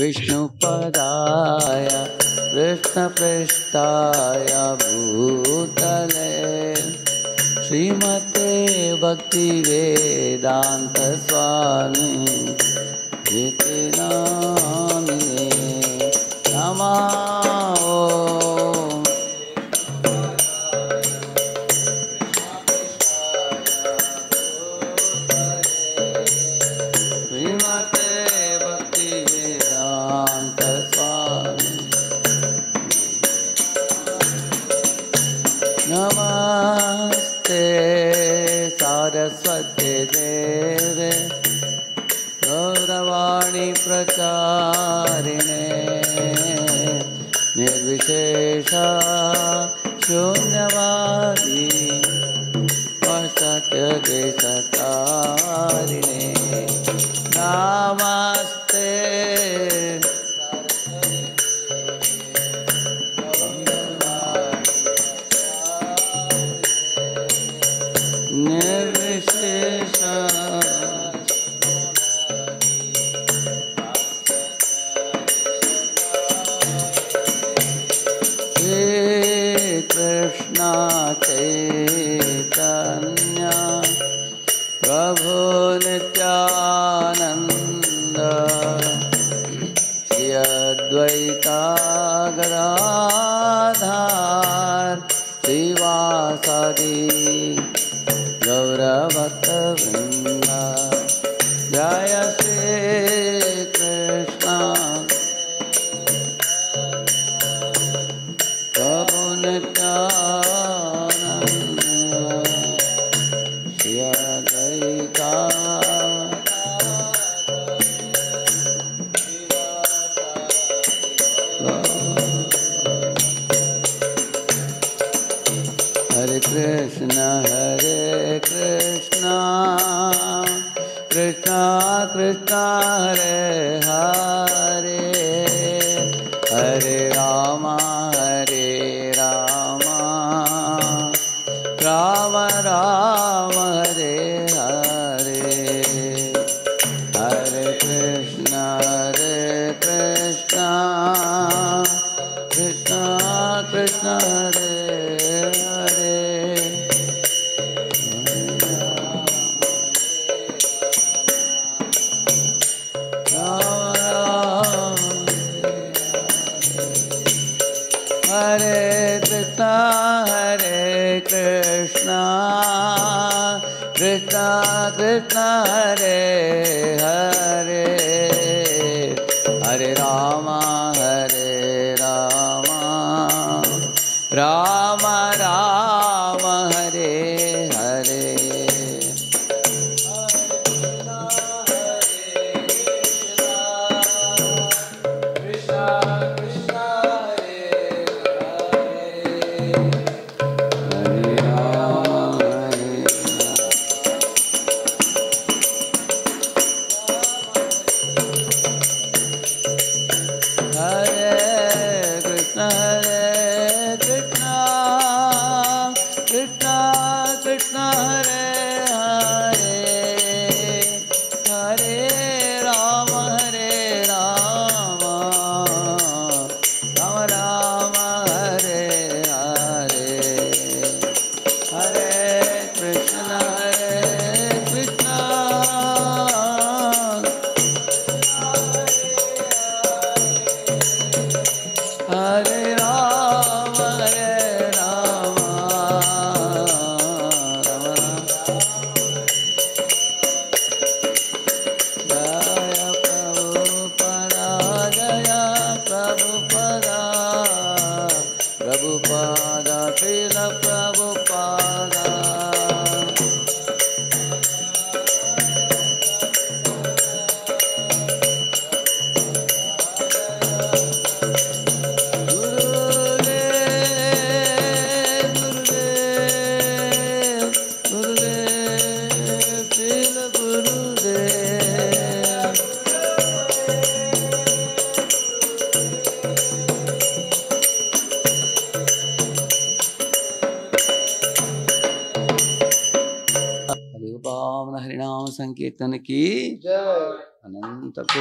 विष्णुपदाय कृष्णपृष्ठाय भूतले श्रीमते भक्तिवेदान्तस्वामी जिदानी नमा Krishna another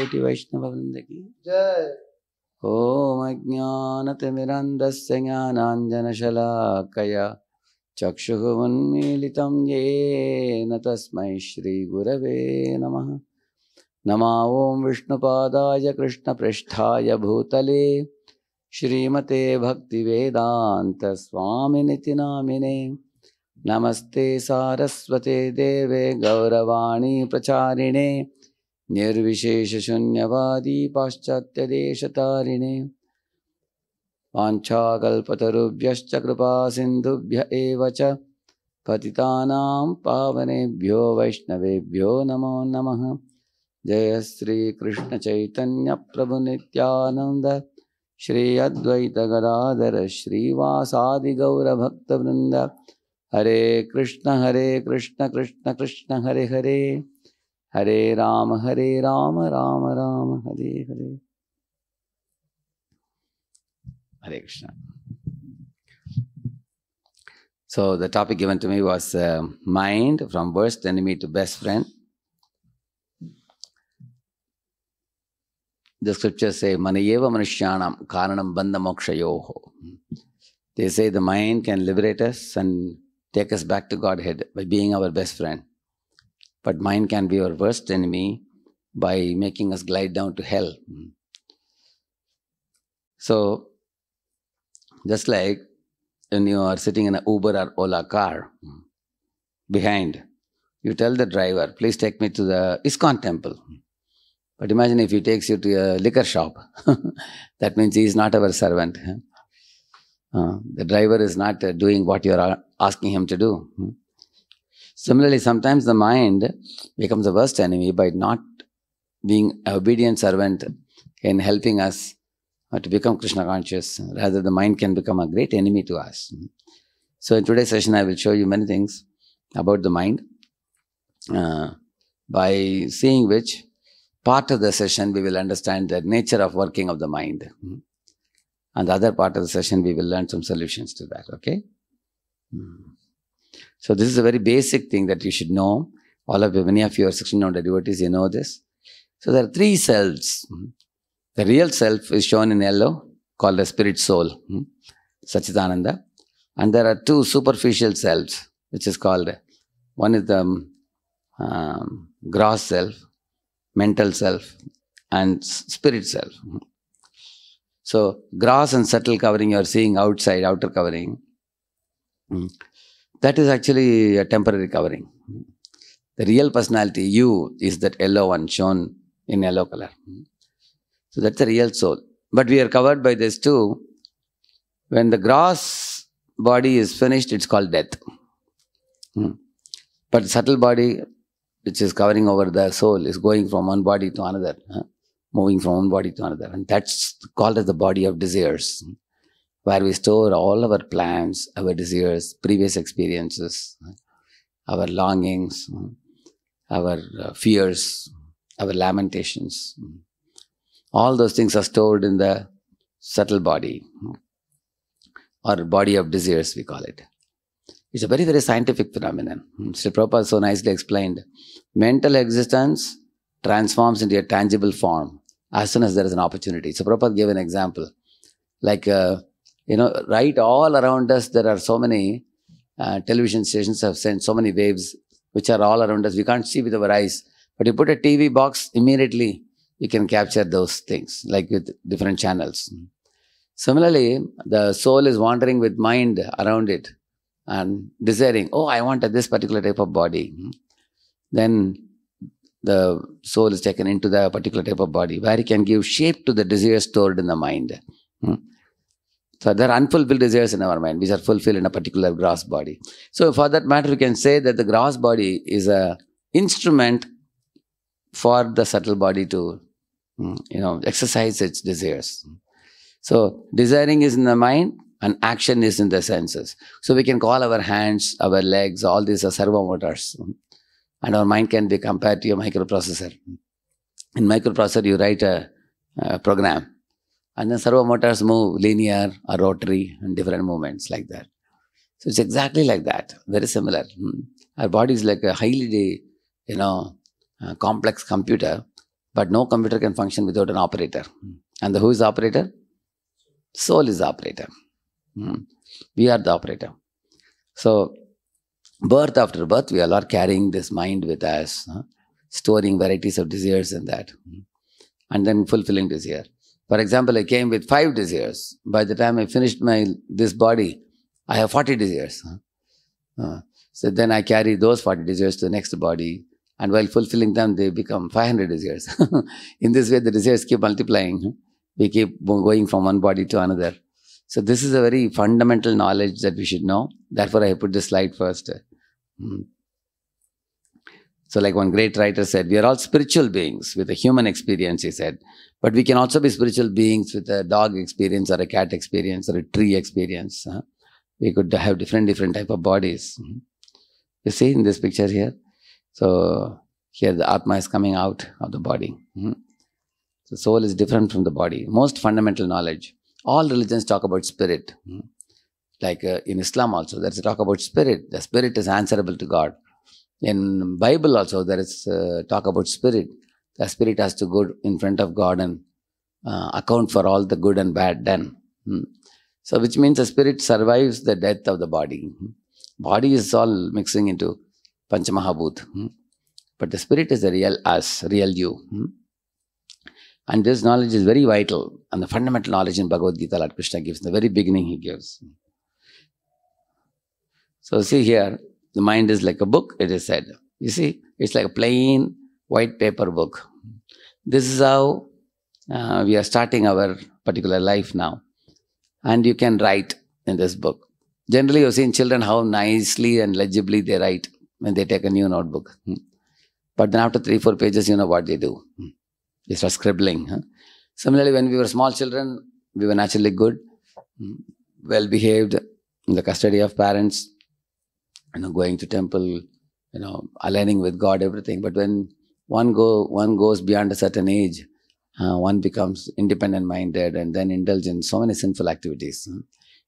कोटि वैष्णव वृंद की जय ओम अज्ञानतिमिरन्धस्य ज्ञानाञ्जनशलाकया चक्षुः उन्मीलितं येन तस्मै श्रीगुरवे नमः नमा ॐ विष्णुपादाय कृष्णपृष्ठाय भूतले श्रीमते भक्तिवेदान्तस्वामिनिति नामिने नमस्ते सारस्वते देवे गौरवाणी प्रचारिणे निर्विशेषशून्यवादी पाश्चात्यदेशतारिणे वाञ्छाकल्पतरुभ्यश्च कृपासिन्धुभ्य एव च पतितानां पावनेभ्यो वैष्णवेभ्यो नमो नमः श्रीकृष्णचैतन्यप्रभुनित्यानन्द श्री अद्वैतगदाधर श्रीवासादिगौरभक्तवृन्द हरे कृष्ण हरे कृष्ण कृष्ण कृष्ण हरे हरे हरे राम हरे राम राम राम हरे हरे Hare Krishna. So the topic given to me was uh, mind from worst enemy to best friend. The scriptures say manayeva manushyanam karanam bandha mokshayoho. They say the mind can liberate us and take us back to Godhead by being our best friend. But mind can be our worst enemy by making us glide down to hell. Hmm. So, just like when you are sitting in an Uber or Ola car, hmm, behind, you tell the driver, please take me to the ISKCON temple. Hmm. But imagine if he takes you to a liquor shop, that means he is not our servant. Uh, the driver is not uh, doing what you are asking him to do. Similarly, sometimes the mind becomes the worst enemy by not being obedient servant in helping us uh, to become Krishna conscious. Rather, the mind can become a great enemy to us. So, in today's session, I will show you many things about the mind, uh, by seeing which part of the session we will understand the nature of working of the mind. And the other part of the session, we will learn some solutions to that, okay? Mm. So this is a very basic thing that you should know. All of you, many of you are 16 known devotees, you know this. So there are three selves. Hmm. The real self is shown in yellow, called the spirit soul, hmm. Satchitananda. And there are two superficial selves, which is called, one is the um, um gross self, mental self, and spirit self. Hmm. So, gross and subtle covering you are seeing outside, outer covering. Mm that is actually a temporary covering. The real personality, you, is that yellow one shown in yellow color. So that's the real soul. But we are covered by this too. When the gross body is finished, it's called death. Hmm. But subtle body, which is covering over the soul, is going from one body to another, moving from one body to another. And that's called as the body of desires where we store all our plans, our desires, previous experiences, our longings, our uh, fears, our lamentations. All those things are stored in the subtle body or body of desires, we call it. It's a very, very scientific phenomenon. Sri Prabhupada so nicely explained mental existence transforms into a tangible form as soon as there is an opportunity. So Prabhupada gave an example like uh, you know, right all around us, there are so many uh, television stations have sent so many waves which are all around us. We can't see with our eyes. But you put a TV box immediately, you can capture those things, like with different channels. Similarly, the soul is wandering with mind around it and desiring, oh, I want this particular type of body. Then the soul is taken into the particular type of body where it can give shape to the desires stored in the mind. So there are unfulfilled desires in our mind, which are fulfilled in a particular gross body. So for that matter, we can say that the gross body is a instrument for the subtle body to, mm, you know, exercise its desires. So desiring is in the mind and action is in the senses. So we can call our hands, our legs, all these are servo motors. And our mind can be compared to a microprocessor. In microprocessor, you write a, a program and then servo motors move linear or rotary and different movements like that. So it's exactly like that, very similar. Hmm. Our body is like a highly, you know, complex computer, but no computer can function without an operator. And the who is the operator? Soul is the operator. Hmm. We are the operator. So birth after birth, we all are carrying this mind with us, storing varieties of desires and that, hmm. and then fulfilling desire. For example, I came with five desires. By the time I finished my this body, I have 40 desires. Uh, so then I carry those 40 desires to the next body. And while fulfilling them, they become 500 desires. In this way, the desires keep multiplying. We keep going from one body to another. So this is a very fundamental knowledge that we should know. Therefore, I put this slide first. Mm. So, like one great writer said, we are all spiritual beings with a human experience, he said. But we can also be spiritual beings with a dog experience or a cat experience or a tree experience. Huh? We could have different, different type of bodies. Mm-hmm. You see in this picture here? So, here the Atma is coming out of the body. Hmm? The soul is different from the body. Most fundamental knowledge. All religions talk about spirit. Hmm? Like uh, in Islam also, there's a talk about spirit. The spirit is answerable to God in bible also there is uh, talk about spirit the spirit has to go in front of god and uh, account for all the good and bad done hmm. so which means the spirit survives the death of the body hmm. body is all mixing into panchamahabhut hmm. but the spirit is the real us real you and this knowledge is very vital and the fundamental knowledge in bhagavad gita lord krishna gives in the very beginning he gives so see here the mind is like a book, it is said. You see, it's like a plain white paper book. This is how uh, we are starting our particular life now. And you can write in this book. Generally, you've seen children how nicely and legibly they write when they take a new notebook. Hmm. But then after three, four pages, you know what they do. Hmm. They start scribbling. Huh? Similarly, when we were small children, we were naturally good, hmm. well behaved in the custody of parents you know, going to temple, you know, aligning with God, everything. But when one go, one goes beyond a certain age, uh, one becomes independent minded and then indulge in so many sinful activities.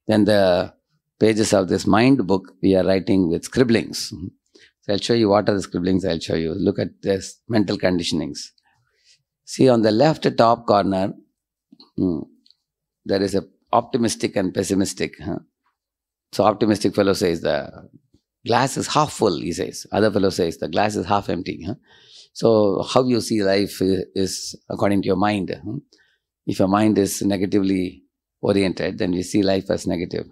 Then the pages of this mind book we are writing with scribblings. So I'll show you what are the scribblings I'll show you. Look at this mental conditionings. See on the left top corner, hmm, there is a optimistic and pessimistic. Huh? So optimistic fellow says the glass is half full, he says. Other fellow says, the glass is half empty. Huh? So how you see life is, according to your mind. If your mind is negatively oriented, then you see life as negative.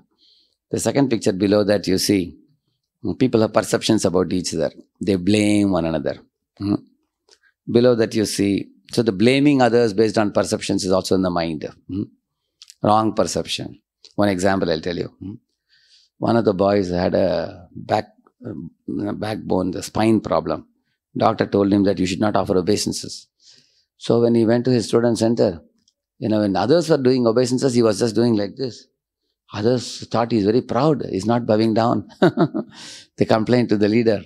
The second picture below that you see, hmm, people have perceptions about each other. They blame one another. Hmm? Below that you see, so the blaming others based on perceptions is also in the mind. Hmm? Wrong perception. One example I'll tell you one of the boys had a back uh, backbone, the spine problem. Doctor told him that you should not offer obeisances. So when he went to his student center, you know, when others were doing obeisances, he was just doing like this. Others thought he's very proud. He's not bowing down. they complained to the leader.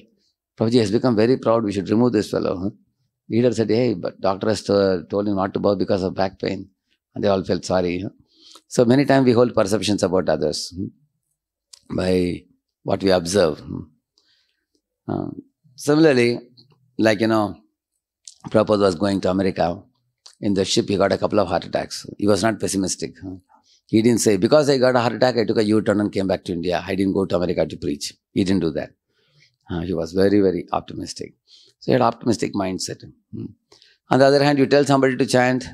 Prabhuji has become very proud. We should remove this fellow. Huh? Leader said, hey, but doctor has told him not to bow because of back pain. And they all felt sorry. Huh? So many times we hold perceptions about others. Hmm? by what we observe. Hmm. Uh, similarly, like you know, Prabhupada was going to America. In the ship, he got a couple of heart attacks. He was not pessimistic. He didn't say, because I got a heart attack, I took a U turn and came back to India. I didn't go to America to preach. He didn't do that. Uh, he was very, very optimistic. So he had optimistic mindset. Hmm. On the other hand, you tell somebody to chant,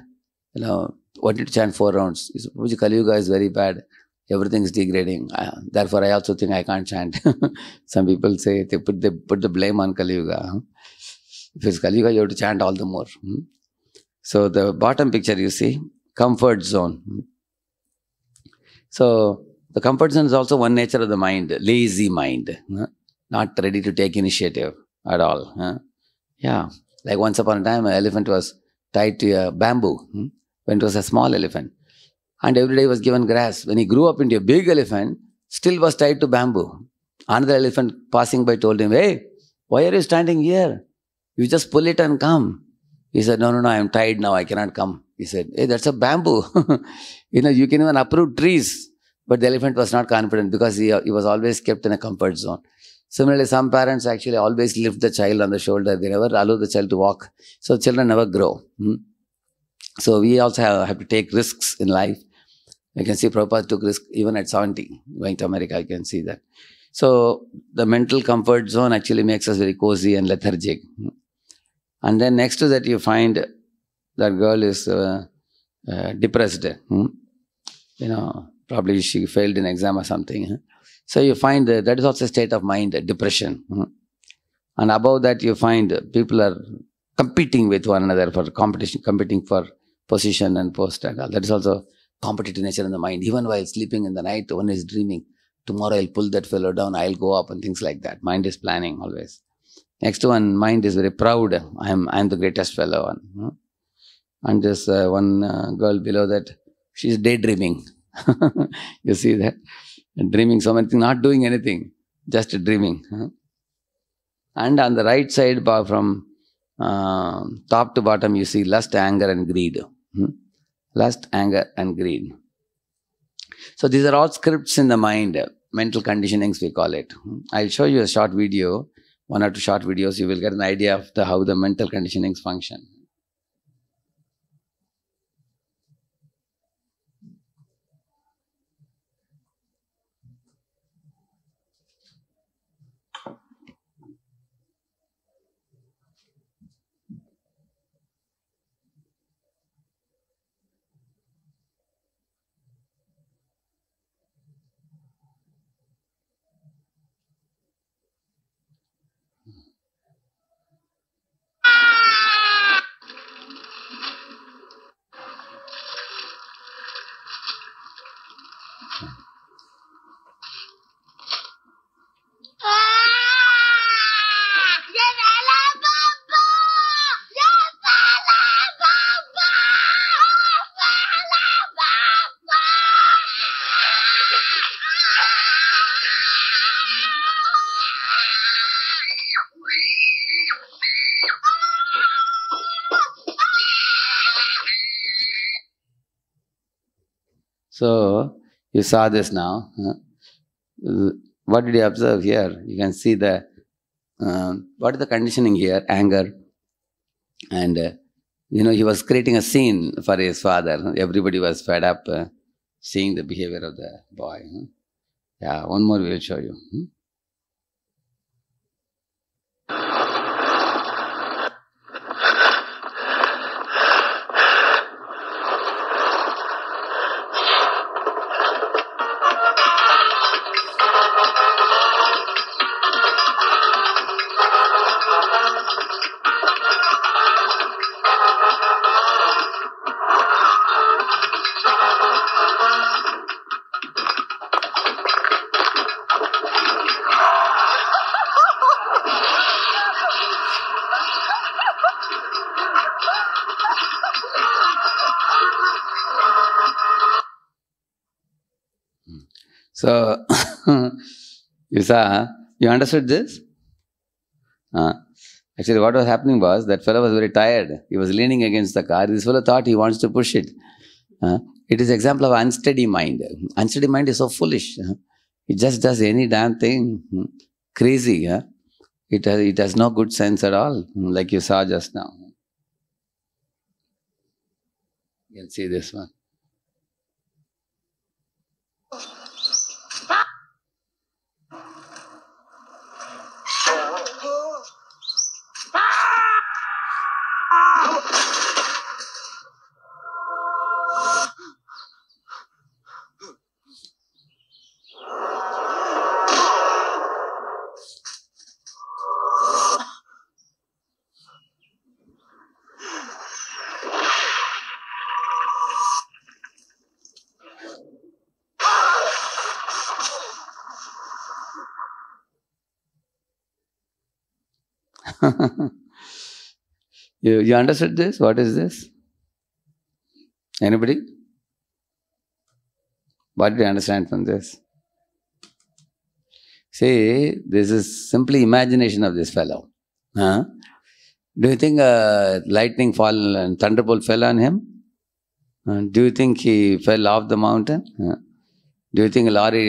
you know, wanted to chant four rounds. Kali Yuga is very bad everything is degrading. Uh, therefore, I also think I can't chant. Some people say they put the put the blame on Kali Yuga. If it's Kali Yuga, you have to chant all the more. Hmm? So the bottom picture you see, comfort zone. Hmm? So the comfort zone is also one nature of the mind, lazy mind, hmm? not ready to take initiative at all. Yeah, like once upon a time, an elephant was tied to a bamboo when it was a small elephant and every day was given grass. When he grew up into a big elephant, still was tied to bamboo. Another elephant passing by told him, Hey, why are you standing here? You just pull it and come. He said, No, no, no, I am tied now. I cannot come. He said, Hey, that's a bamboo. you know, you can even uproot trees. But the elephant was not confident because he, he was always kept in a comfort zone. Similarly, some parents actually always lift the child on the shoulder. They never allow the child to walk. So children never grow. Hmm? So we also have, have to take risks in life. You can see Prabhupada took risk even at 70, going to America, you can see that. So the mental comfort zone actually makes us very cozy and lethargic. And then next to that, you find that girl is uh, uh, depressed. Hmm? You know, probably she failed an exam or something. So you find that, uh, that is also a state of mind, depression. Hmm? And above that, you find people are competing with one another for competition, competing for position and post and all. That is also competitive nature in the mind. Even while sleeping in the night, one is dreaming. Tomorrow I'll pull that fellow down, I'll go up and things like that. Mind is planning always. Next one, mind is very proud. I'm I'm the greatest fellow. And, hmm? you and this uh, one uh, girl below that, she's daydreaming. you see that? dreaming so many things, not doing anything, just dreaming. Hmm? And on the right side, from uh, top to bottom, you see lust, anger, and greed. Hmm? lust, anger, and greed. So these are all scripts in the mind, mental conditionings we call it. I'll show you a short video, one or two short videos, you will get an idea of the, how the mental conditionings function. You saw this now. What did you observe here? You can see the uh, what is the conditioning here? Anger. And, uh, you know, he was creating a scene for his father. Everybody was fed up uh, seeing the behavior of the boy. Yeah, one more we will show you. Hmm? you understood this? Uh, actually, what was happening was that fellow was very tired. He was leaning against the car. This fellow thought he wants to push it. Uh, it is example of unsteady mind. Unsteady mind is so foolish. Uh, it just does any damn thing. Hmm. Crazy. It, has, it has no good sense at all, hmm, like you saw just now. You can see this one. You, you understood this? What is this? Anybody? What do you understand from this? See, this is simply imagination of this fellow. Huh? Do you think lightning fall and thunderbolt fell on him? do you think he fell off the mountain? do you think a lorry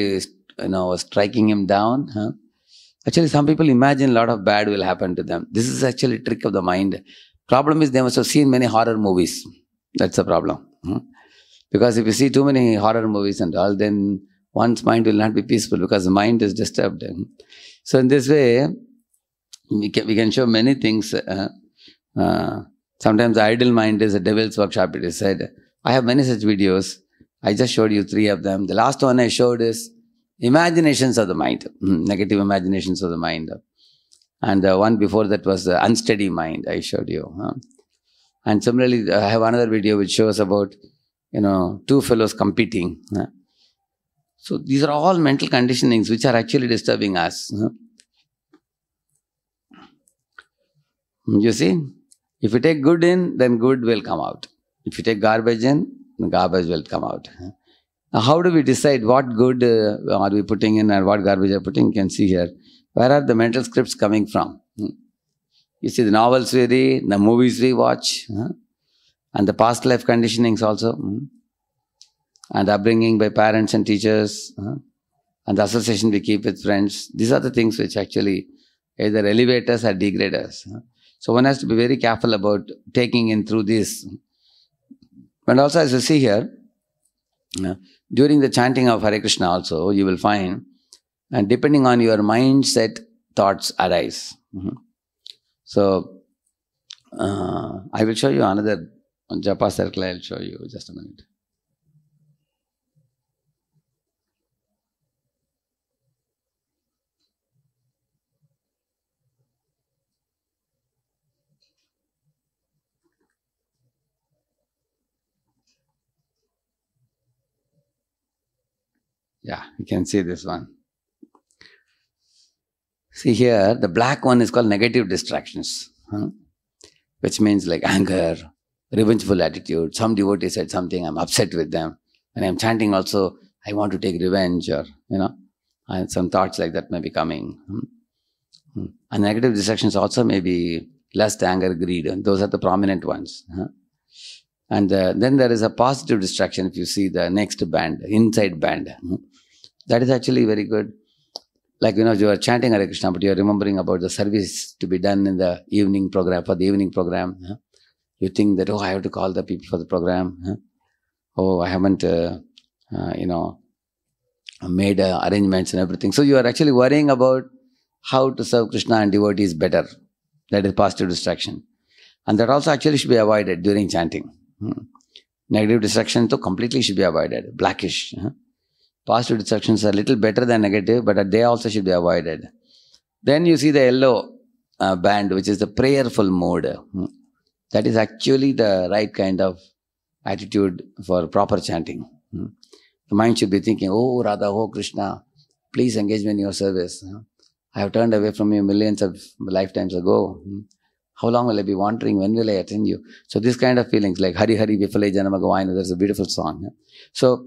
you know, was striking him down? Actually, some people imagine a lot of bad will happen to them. This is actually a trick of the mind. Problem is they must have seen many horror movies. That's the problem. Hmm? Because if you see too many horror movies and all, then one's mind will not be peaceful because the mind is disturbed. Hmm? So in this way, we can, we can show many things. Uh, uh, sometimes idle mind is a devil's workshop, it is said. I have many such videos. I just showed you three of them. The last one I showed is imaginations of the mind, hmm? negative imaginations of the mind. And the uh, one before that was the unsteady mind I showed you. Huh? And similarly, I have another video which shows about, you know, two fellows competing. Huh? So these are all mental conditionings which are actually disturbing us. Huh? You see, if you take good in, then good will come out. If you take garbage in, garbage will come out. Now, how do we decide what good uh, are we putting in and what garbage are putting? You can see here. Where are the mental scripts coming from? Hmm. You see, the novels we read, the movies we watch, and the past life conditionings also, hmm? and and upbringing by parents and teachers, and the association we keep with friends. These are the things which actually either elevate us or degrade us. So one has to be very careful about taking in through this. And also, as you see here, during the chanting of Hare Krishna, also you will find and depending on your mindset, thoughts arise. Mm-hmm. So, uh, I will show you another japa circle. I'll show you just a minute. Yeah, you can see this one. See here, the black one is called negative distractions, huh? which means like anger, revengeful attitude. Some devotee said something, I'm upset with them. and I'm chanting also, I want to take revenge or, you know, and some thoughts like that may be coming. Hmm? Hmm. And negative distractions also may be lust, anger, greed. Those are the prominent ones. Huh? And uh, then there is a positive distraction if you see the next band, inside band. Hmm? That is actually very good like you know you are chanting Hare Krishna, but you are remembering about the service to be done in the evening program for the evening program. Huh? You think that oh, I have to call the people for the program. Huh? Oh, I haven't, uh, uh, you know, made uh, arrangements and everything. So you are actually worrying about how to serve Krishna and devotees better. That is positive distraction, and that also actually should be avoided during chanting. Hmm. Negative distraction, so completely should be avoided. Blackish. Huh? Positive distractions are a little better than negative, but they also should be avoided. Then you see the yellow uh, band, which is the prayerful mode. Hmm. That is actually the right kind of attitude for proper chanting. Hmm. The mind should be thinking, Oh Radha, oh Krishna, please engage me in your service. Hmm. I have turned away from you millions of lifetimes ago. How long will I be wandering? When will I attend you? So this kind of feelings like Hari Hari Vifale Janamagavayana, that's a beautiful song. So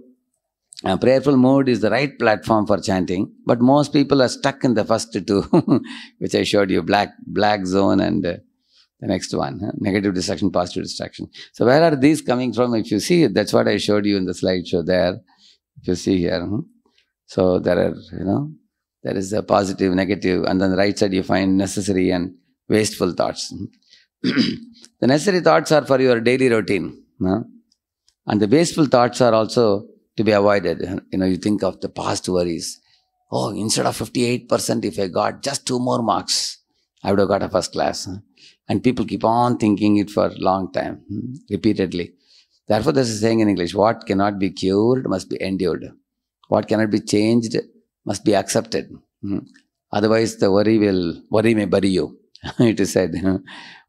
uh, prayerful mood is the right platform for chanting, but most people are stuck in the first two, which I showed you black, black zone and uh, the next one huh? negative distraction, positive distraction. So, where are these coming from? If you see, that's what I showed you in the slideshow there. If you see here, hmm? so there are, you know, there is a positive, negative, and then the right side you find necessary and wasteful thoughts. Hmm? the necessary thoughts are for your daily routine, huh? and the wasteful thoughts are also to be avoided. You know, you think of the past worries. Oh, instead of 58%, if I got just two more marks, I would have got a first class. And people keep on thinking it for a long time, hmm, repeatedly. Therefore, this is saying in English, what cannot be cured must be endured. What cannot be changed must be accepted. Hmm. Otherwise, the worry will, worry may bury you. it is said,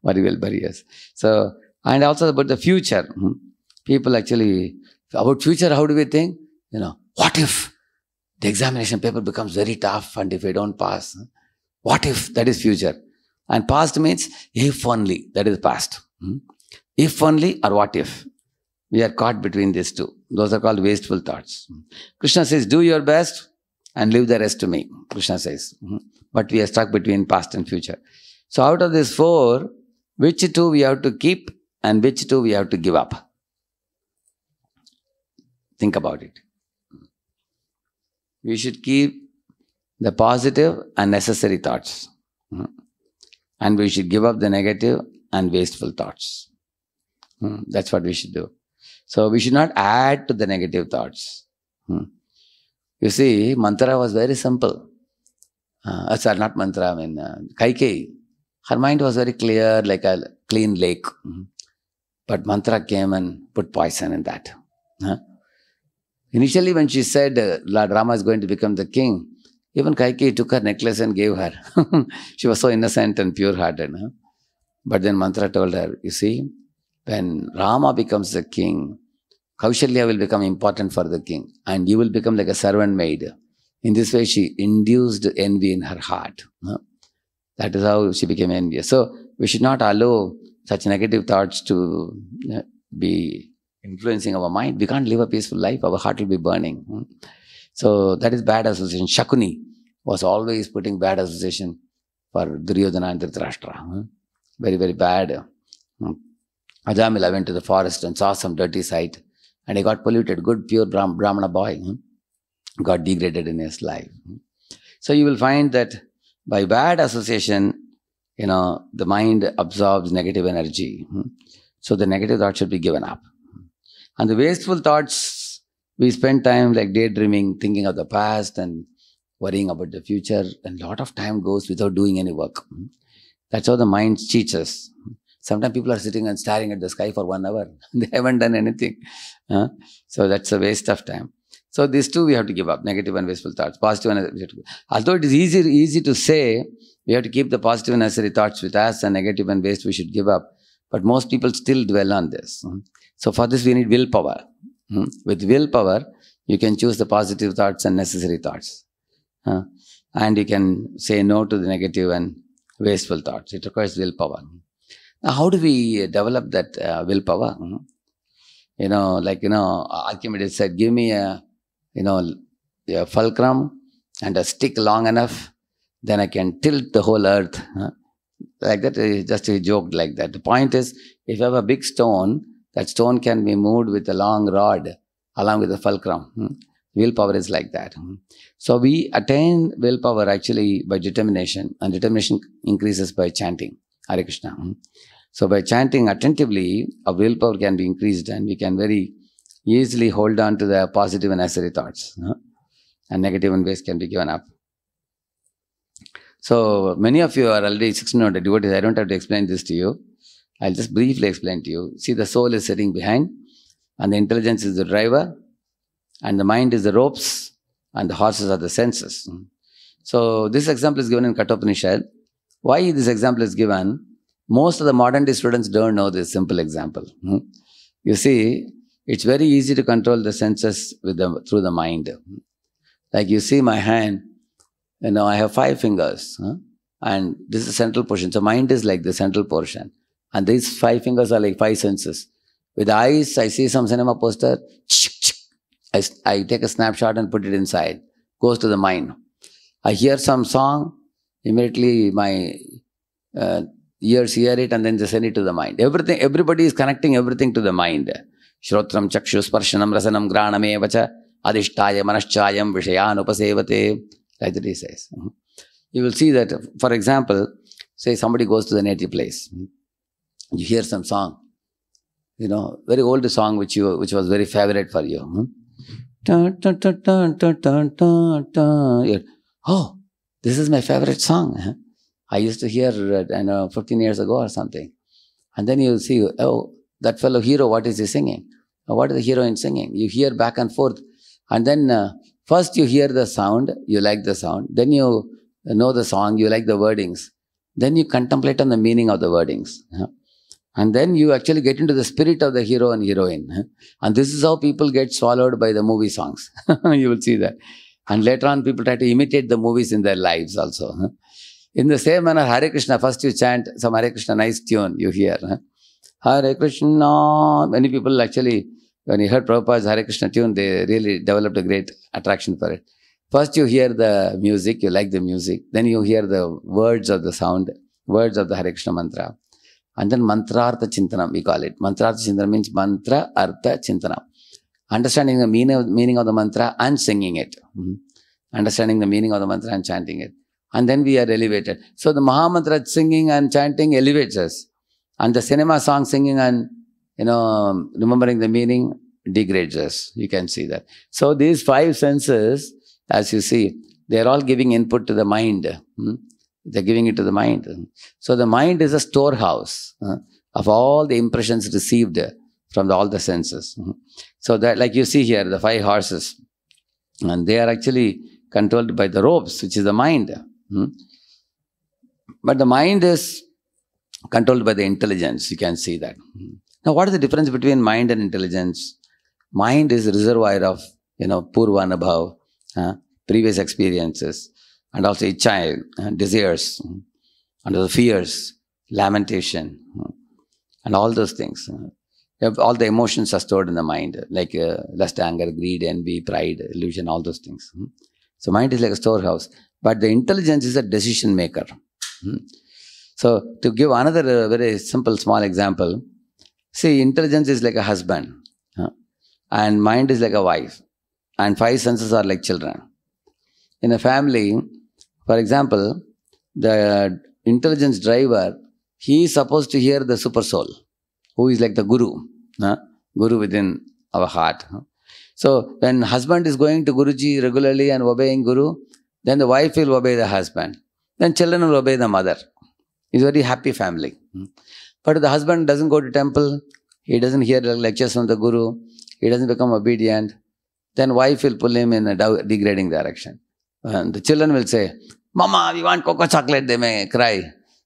worry will bury us. So, and also about the future. Hmm. People actually about future, how do we think? You know, what if the examination paper becomes very tough and if I don't pass? What if? That is future. And past means if only. That is past. Hmm? If only or what if? We are caught between these two. Those are called wasteful thoughts. Krishna says, do your best and leave the rest to me. Krishna says. Hmm? But we are stuck between past and future. So out of these four, which two we have to keep and which two we have to give up? think about it. We should keep the positive and necessary thoughts. And we should give up the negative and wasteful thoughts. That's what we should do. So we should not add to the negative thoughts. You see, mantra was very simple. Uh, sorry, not mantra, I mean, uh, Kaikei. Her mind was very clear, like a clean lake. But mantra came and put poison in that. Huh? Initially, when she said uh, Lord Rama is going to become the king, even Kaikeyi took her necklace and gave her. she was so innocent and pure hearted. Huh? But then Mantra told her, You see, when Rama becomes the king, Kaushalya will become important for the king, and you will become like a servant maid. In this way, she induced envy in her heart. Huh? That is how she became envious. So, we should not allow such negative thoughts to uh, be influencing our mind. We can't live a peaceful life. Our heart will be burning. Hmm? So that is bad association. Shakuni was always putting bad association for Duryodhana and Dhritarashtra. Hmm? Very, very bad. Hmm? Ajamila went to the forest and saw some dirty sight and he got polluted. Good, pure Brah Brahmana boy got degraded in his life. So you will find that by bad association, you know, the mind absorbs negative energy. So the negative thought should be given up. And the wasteful thoughts, we spend time like daydreaming, thinking of the past and worrying about the future. And a lot of time goes without doing any work. That's how the mind cheats us. Sometimes people are sitting and staring at the sky for one hour. they haven't done anything. So that's a waste of time. So these two we have to give up, negative and wasteful thoughts, positive and Although it is easy, easy to say, we have to keep the positive and necessary thoughts with us and negative and waste we should give up. But most people still dwell on this. So for this, we need willpower. Hmm? With willpower, you can choose the positive thoughts and necessary thoughts. Huh? and you can say no to the negative and wasteful thoughts. It requires willpower. Now, how do we develop that uh, willpower? hmm You know, like, you know, Archimedes said, give me a, you know, a fulcrum and a stick long enough, then I can tilt the whole earth. Huh? Like that, just he joked like that. The point is, if you have a big stone, that stone can be moved with a long rod along with the fulcrum. Hmm? Willpower is like that. Hmm. So we attain willpower actually by determination, and determination increases by chanting Hare Krishna. Hmm. So by chanting attentively, our willpower can be increased, and we can very easily hold on to the positive and necessary thoughts, hmm. and negative and waste can be given up. So many of you are already 600 devotees. I don't have to explain this to you. I'll just briefly explain to you. See, the soul is sitting behind, and the intelligence is the driver, and the mind is the ropes, and the horses are the senses. Mm-hmm. So, this example is given in Kathopanishad. Why this example is given? Most of the modern day students don't know this simple example. Mm-hmm. You see, it's very easy to control the senses with the, through the mind. Mm-hmm. Like you see my hand, you know, I have five fingers, huh? and this is central portion. So, mind is like the central portion and these five fingers are like five senses. With eyes, I see some cinema poster. I, I take a snapshot and put it inside. Goes to the mind. I hear some song. Immediately my uh, ears hear it and then they send it to the mind. Everything, everybody is connecting everything to the mind. Shrotram, chakshu, sparshanam, rasanam, graname, vacha, adhishtaya, manaschayam, vishayan, upasevate. Like that he says. Mm-hmm. You will see that, for example, say somebody goes to the native place. Mm-hmm you hear some song, you know, very old song which you which was very favorite for you. Hmm? Oh, this is my favorite song. I used to hear, I know, 15 years ago or something. And then you see, oh, that fellow hero, what is he singing? Oh, what is the heroine singing? You hear back and forth. And then uh, first you hear the sound, you like the sound. Then you know the song, you like the wordings. Then you contemplate on the meaning of the wordings. And then you actually get into the spirit of the hero and heroine. And this is how people get swallowed by the movie songs. you will see that. And later on, people try to imitate the movies in their lives also. In the same manner, Hare Krishna, first you chant some Hare Krishna nice tune you hear. Hare Krishna. Many people actually, when you heard Prabhupada's Hare Krishna tune, they really developed a great attraction for it. First you hear the music, you like the music. Then you hear the words of the sound, words of the Hare Krishna mantra. And then mantra artha chintanam, we call it. Mantra artha chintanam means mantra artha chintanam. Understanding the meaning of, meaning of the mantra and singing it. Mm-hmm. Understanding the meaning of the mantra and chanting it. And then we are elevated. So the Mahamantra singing and chanting elevates us. And the cinema song singing and, you know, remembering the meaning degrades us. You can see that. So these five senses, as you see, they are all giving input to the mind. Mm-hmm they're giving it to the mind. So the mind is a storehouse uh, of all the impressions received from the, all the senses. Uh-huh. So that, like you see here, the five horses, and they are actually controlled by the ropes, which is the mind. Uh-huh. But the mind is controlled by the intelligence. You can see that. Uh-huh. Now, what is the difference between mind and intelligence? Mind is reservoir of you know purva above, uh, previous experiences and also child uh, desires, and the fears, lamentation, and all those things. All the emotions are stored in the mind, like uh, lust, anger, greed, envy, pride, illusion, all those things. So mind is like a storehouse, but the intelligence is a decision maker. So to give another uh, very simple small example, see intelligence is like a husband, and mind is like a wife, and five senses are like children. In a family, for example, the intelligence driver, he is supposed to hear the super soul, who is like the guru, huh? guru within our heart. So when husband is going to Guruji regularly and obeying Guru, then the wife will obey the husband. Then children will obey the mother. It's a very happy family. But if the husband doesn't go to temple, he doesn't hear lectures from the Guru, he doesn't become obedient, then wife will pull him in a degrading direction. And the children will say, Mama, we want cocoa chocolate, they may cry.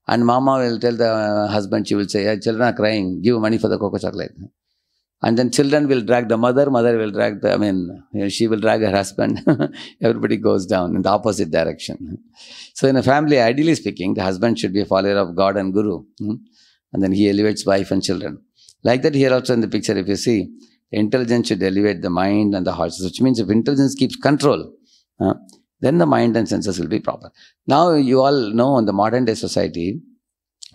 And Mama will tell the husband, she will say, hey, children are crying, give money for the cocoa chocolate. And then children will drag the mother, mother will drag the, I mean, you know, she will drag her husband. Everybody goes down in the opposite direction. So in a family, ideally speaking, the husband should be a follower of God and Guru. Hmm? And then he elevates wife and children. Like that here also in the picture, if you see, intelligence should elevate the mind and the heart. Which means if intelligence keeps control, uh, then the mind and senses will be proper. Now, you all know in the modern day society,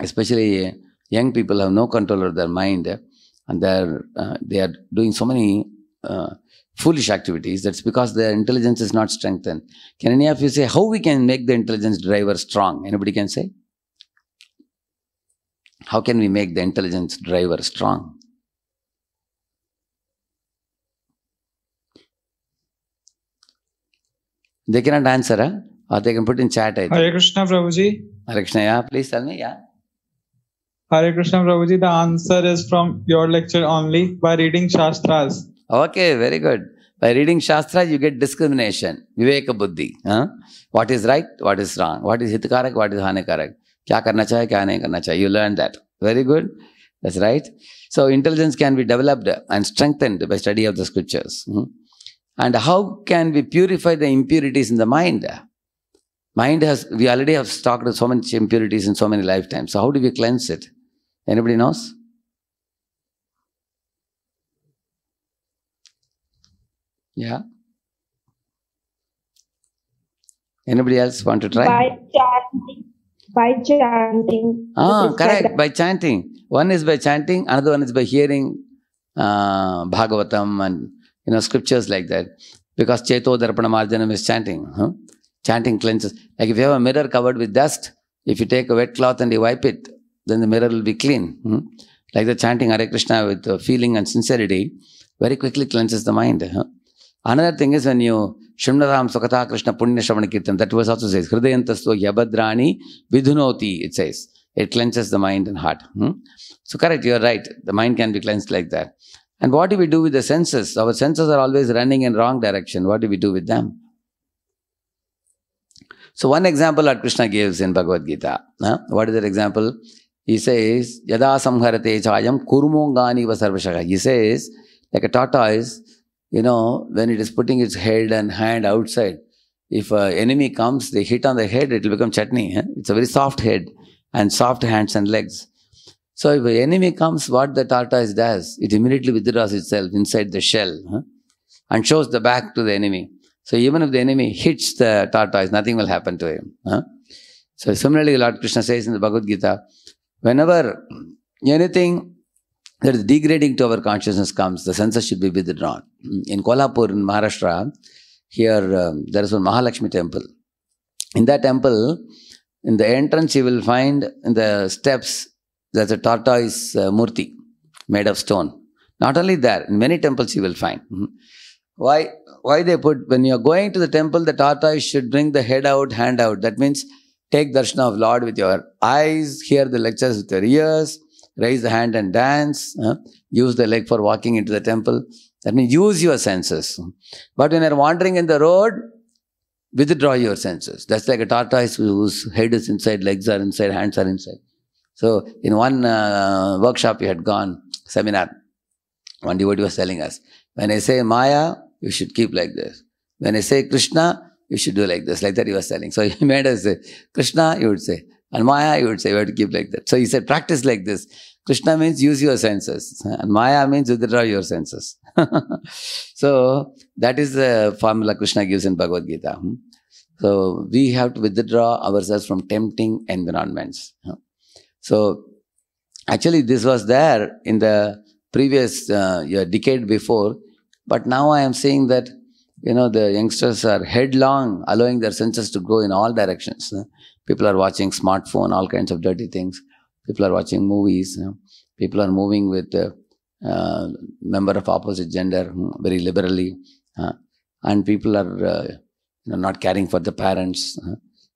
especially young people have no control over their mind and they're, uh, they are doing so many uh, foolish activities. That's because their intelligence is not strengthened. Can any of you say how we can make the intelligence driver strong? Anybody can say? How can we make the intelligence driver strong? They cannot answer, huh? or they can put in chat. I think. Hare Krishna, Prabhuji. Hare Krishna, yeah, please tell me, yeah. Hare Krishna, Prabhuji, the answer is from your lecture only by reading Shastras. Okay, very good. By reading Shastras, you get discrimination, Viveka Buddhi. Huh? What is right, what is wrong, what is hitakarak, what is hanakarak. क्या करना चाहिए क्या नहीं करना चाहिए you learn that very good that's right so intelligence can be developed and strengthened by study of the scriptures And how can we purify the impurities in the mind? Mind has, we already have stocked so many impurities in so many lifetimes. So how do we cleanse it? Anybody knows? Yeah. Anybody else want to try? By chanting. By chanting. Ah, correct. By chanting. One is by chanting, another one is by hearing uh, Bhagavatam and you know, scriptures like that. Because Cheto Darpana Marjanam is chanting. Huh? Chanting cleanses. Like if you have a mirror covered with dust, if you take a wet cloth and you wipe it, then the mirror will be clean. Hmm? Like the chanting Hare Krishna with uh, feeling and sincerity very quickly cleanses the mind. Huh? Another thing is when you Shimnaram Sukata Krishna Punya Shravana Kirtan, that verse also says, Hridayantasto Yabadrani Vidhunoti, it says. It cleanses the mind and heart. Hmm? So correct, you're right. The mind can be cleansed like that. And what do we do with the senses? Our senses are always running in wrong direction. What do we do with them? So one example that Krishna gives in Bhagavad Gita. Huh? What is that example? He says, Yada samharate chayam kurmongani sarvashaka. He says, like a tortoise, you know, when it is putting its head and hand outside, if an enemy comes, they hit on the head, it will become chutney. Huh? It's a very soft head and soft hands and legs. So if the enemy comes, what the tortoise does, it immediately withdraws itself inside the shell huh? and shows the back to the enemy. So even if the enemy hits the tortoise, nothing will happen to him. Huh? So similarly, Lord Krishna says in the Bhagavad Gita, whenever anything that is degrading to our consciousness comes, the senses should be withdrawn. In Kolhapur, in Maharashtra, here um, there is one Mahalakshmi temple. In that temple, in the entrance, you will find in the steps that's a tortoise uh, murti made of stone. Not only there, in many temples you will find. Mm-hmm. Why, why they put, when you are going to the temple, the tortoise should bring the head out, hand out. That means take darshan of Lord with your eyes, hear the lectures with your ears, raise the hand and dance, use the leg for walking into the temple. That means use your senses. But when you're wandering in the road, withdraw your senses. That's like a tortoise whose head is inside, legs are inside, hands are inside. So in one uh, workshop we had gone, seminar, one devotee was telling us, when I say Maya, you should keep like this. When I say Krishna, you should do like this. Like that he was telling. So he made us say, Krishna, you would say. And Maya, you would say, you have to keep like that. So he said, practice like this. Krishna means use your senses. And Maya means withdraw your senses. so that is the formula Krishna gives in Bhagavad Gita. Hmm? So we have to withdraw ourselves from tempting environments. Hmm? So actually this was there in the previous uh, decade before, but now I am seeing that you know the youngsters are headlong, allowing their senses to go in all directions. Uh, people are watching smartphone, all kinds of dirty things. People are watching movies. People are moving with a uh, uh, member of opposite gender hmm, very liberally, uh, and people are you know, not caring for the parents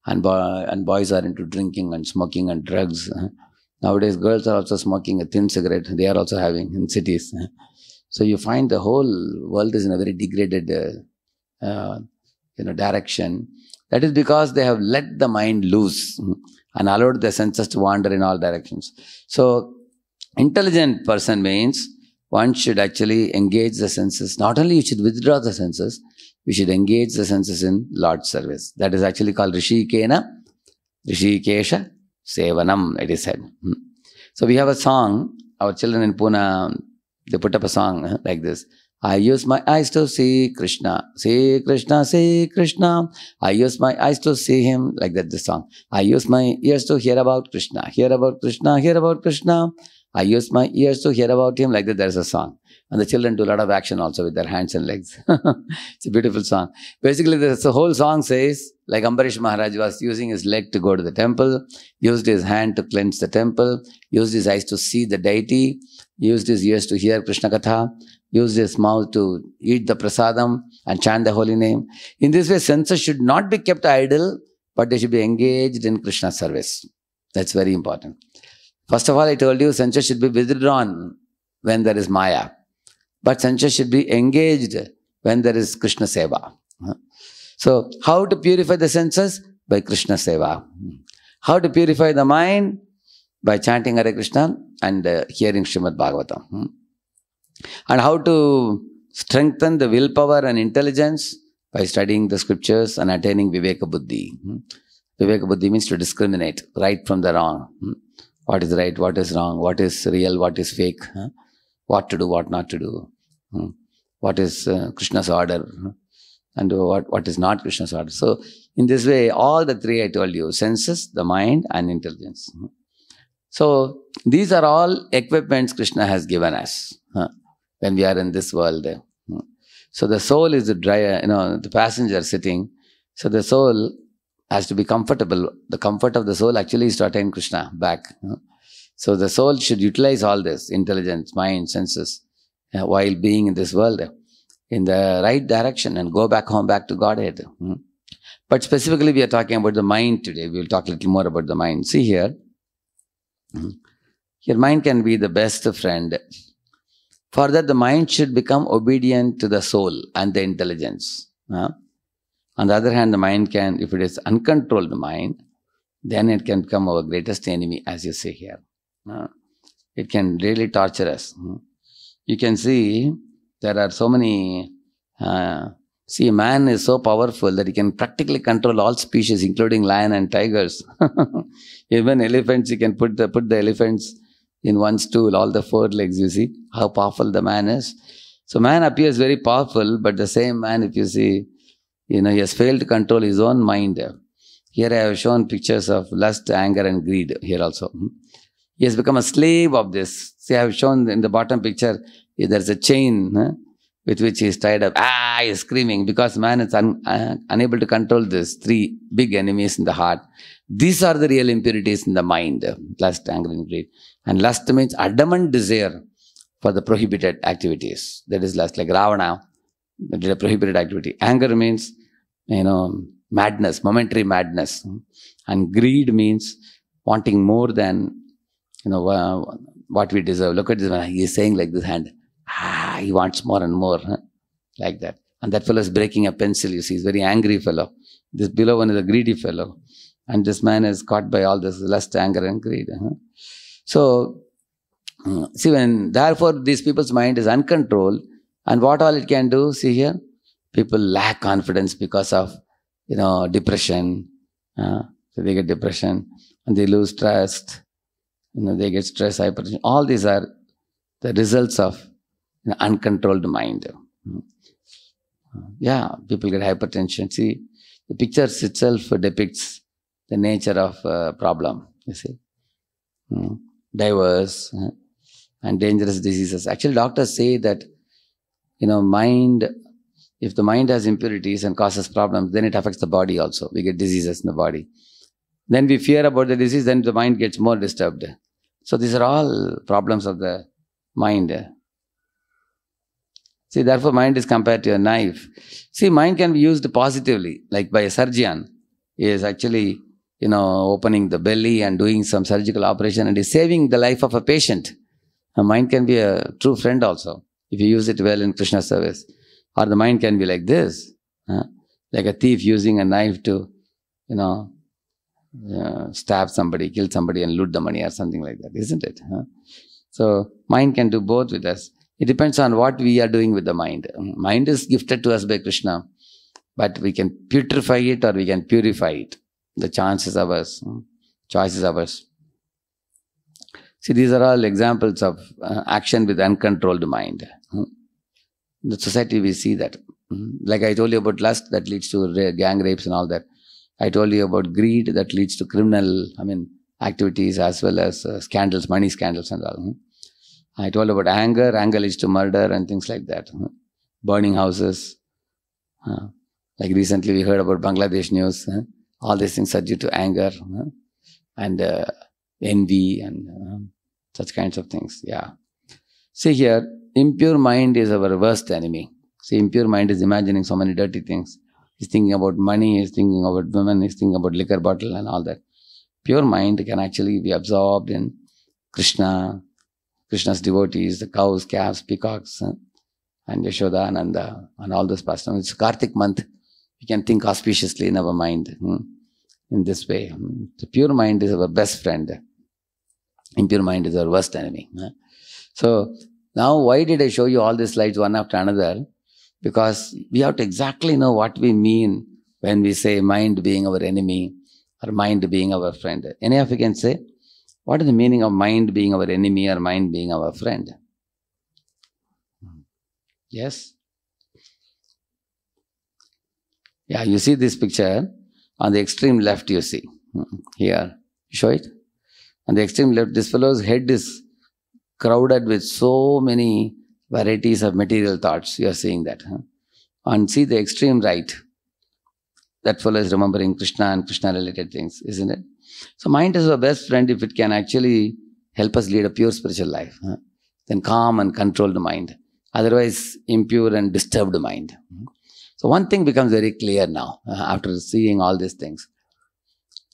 and, bo- and boys are into drinking and smoking and drugs. Nowadays, girls are also smoking a thin cigarette. They are also having in cities. So you find the whole world is in a very degraded, uh, uh, you know, direction. That is because they have let the mind loose and allowed the senses to wander in all directions. So intelligent person means one should actually engage the senses. Not only you should withdraw the senses, we should engage the senses in Lord's service. That is actually called Rishikena, Rishikesha Sevanam, it is said. Hmm. So we have a song, our children in Pune, they put up a song like this. I use my eyes to see Krishna, see Krishna, see Krishna. I use my eyes to see him, like that, this song. I use my ears to hear about Krishna, hear about Krishna, hear about Krishna. I use my ears to hear about him, like that, there's a song. And the children do a lot of action also with their hands and legs. it's a beautiful song. Basically, the whole song says, like Ambarish Maharaj was using his leg to go to the temple, used his hand to cleanse the temple, used his eyes to see the deity, used his ears to hear Krishna Katha, used his mouth to eat the prasadam and chant the holy name. In this way, senses should not be kept idle, but they should be engaged in Krishna's service. That's very important. First of all, I told you, senses should be withdrawn when there is Maya. But senses should be engaged when there is Krishna Seva. So, how to purify the senses? By Krishna Seva. How to purify the mind? By chanting Hare Krishna and uh, hearing Srimad Bhagavatam. Hmm? And how to strengthen the willpower and intelligence? By studying the scriptures and attaining Viveka Buddhi. Hmm? Viveka Buddhi means to discriminate right from the wrong. Hmm? What is right, what is wrong, what is real, what is fake what to do, what not to do, hmm. what is uh, Krishna's order, hmm. and what, what is not Krishna's order. So, in this way, all the three I told you senses, the mind, and intelligence. Hmm. So, these are all equipments Krishna has given us when we are in this world. So, the soul is the driver, you know, the passenger sitting. So, the soul has to be comfortable. The comfort of the soul actually is to attain Krishna back. You know? So the soul should utilize all this intelligence, mind, senses uh, while being in this world in the right direction and go back home, back to Godhead. Hmm? But specifically, we are talking about the mind today. We will talk a little more about the mind. See here. Hmm? Your mind can be the best friend. For that, the mind should become obedient to the soul and the intelligence. Huh? On the other hand, the mind can, if it is uncontrolled the mind, then it can become our greatest enemy, as you see here it can really torture us. Hmm. You can see there are so many. Uh, see, man is so powerful that he can practically control all species, including lion and tigers. Even elephants, he can put the put the elephants in one stool, all the four legs. You see how powerful the man is. So man appears very powerful, but the same man, if you see, you know, he has failed to control his own mind. Here I have shown pictures of lust, anger, and greed. Here also. Hmm. He has become a slave of this. See, I have shown in the bottom picture, eh, there's a chain huh, with which he is tied up. Ah, he is screaming because man is un uh, unable to control these three big enemies in the heart. These are the real impurities in the mind lust, anger, and greed. And lust means adamant desire for the prohibited activities. That is lust, like Ravana did a prohibited activity. Anger means, you know, madness, momentary madness. And greed means wanting more than you know, uh, what we deserve. Look at this one. He's saying like this hand, ah, he wants more and more, huh? like that. And that fellow is breaking a pencil, you see, he's very angry fellow. This below one is a greedy fellow. And this man is caught by all this lust, anger, and greed. Huh? So, hmm, see, when therefore these people's mind is uncontrolled, and what all it can do, see here, people lack confidence because of, you know, depression. so they get depression and they lose trust you know, they get stress, hypertension. All these are the results of you know, uncontrolled mind. Yeah, people get hypertension. See, the pictures itself depicts the nature of a problem. You see, mm. diverse uh, and dangerous diseases. Actually, doctors say that you know mind. If the mind has impurities and causes problems, then it affects the body also. We get diseases in the body. Then we fear about the disease, then the mind gets more disturbed. So these are all problems of the mind. See, therefore, mind is compared to a knife. See, mind can be used positively, like by a surgeon. He is actually, you know, opening the belly and doing some surgical operation and is saving the life of a patient. A mind can be a true friend also, if you use it well in Krishna service. Or the mind can be like this, huh? like a thief using a knife to, you know, uh, stab somebody, kill somebody, and loot the money or something like that, isn't it? Huh? So mind can do both with us. It depends on what we are doing with the mind. Mind is gifted to us by Krishna, but we can putrefy it or we can purify it. The chance is ours. Choices hmm? Choice is ours. See, these are all examples of uh, action with uncontrolled mind. Hmm? The society we see that. Hmm? Like I told you about lust that leads to gang rapes and all that. I told you about greed that leads to criminal, I mean, activities as well as uh, scandals, money scandals and all. Hmm? I told about anger, anger leads to murder and things like that. Hmm? Burning houses. Uh, like recently we heard about Bangladesh news. Huh? All these things are due to anger huh? and uh, envy and uh, such kinds of things. Yeah. See here, impure mind is our worst enemy. See, impure mind is imagining so many dirty things He's thinking about money, he's thinking about women, he's thinking about liquor bottle and all that. Pure mind can actually be absorbed in Krishna, Krishna's devotees, the cows, calves, peacocks, uh, and Yashoda, Ananda, and all those pastimes. It's Kartik month. We can think auspiciously in our mind hmm, in this way. Hmm. The pure mind is our best friend. Impure mind is our worst enemy. So, now why did I show you all these slides one after another? because we have to exactly know what we mean when we say mind being our enemy or mind being our friend. Any of you can say, what is the meaning of mind being our enemy or mind being our friend? Yes? Yeah, you see this picture on the extreme left, you see. Hmm, here, show it. On the extreme left, this fellow's head is crowded with so many varieties of material thoughts. You are seeing that. Huh? And see the extreme right. That fellow is remembering Krishna and Krishna related things, isn't it? So, mind is our best friend if it can actually help us lead a pure spiritual life. Huh? Then, calm and controlled mind. Otherwise, impure and disturbed mind. So, one thing becomes very clear now uh, after seeing all these things.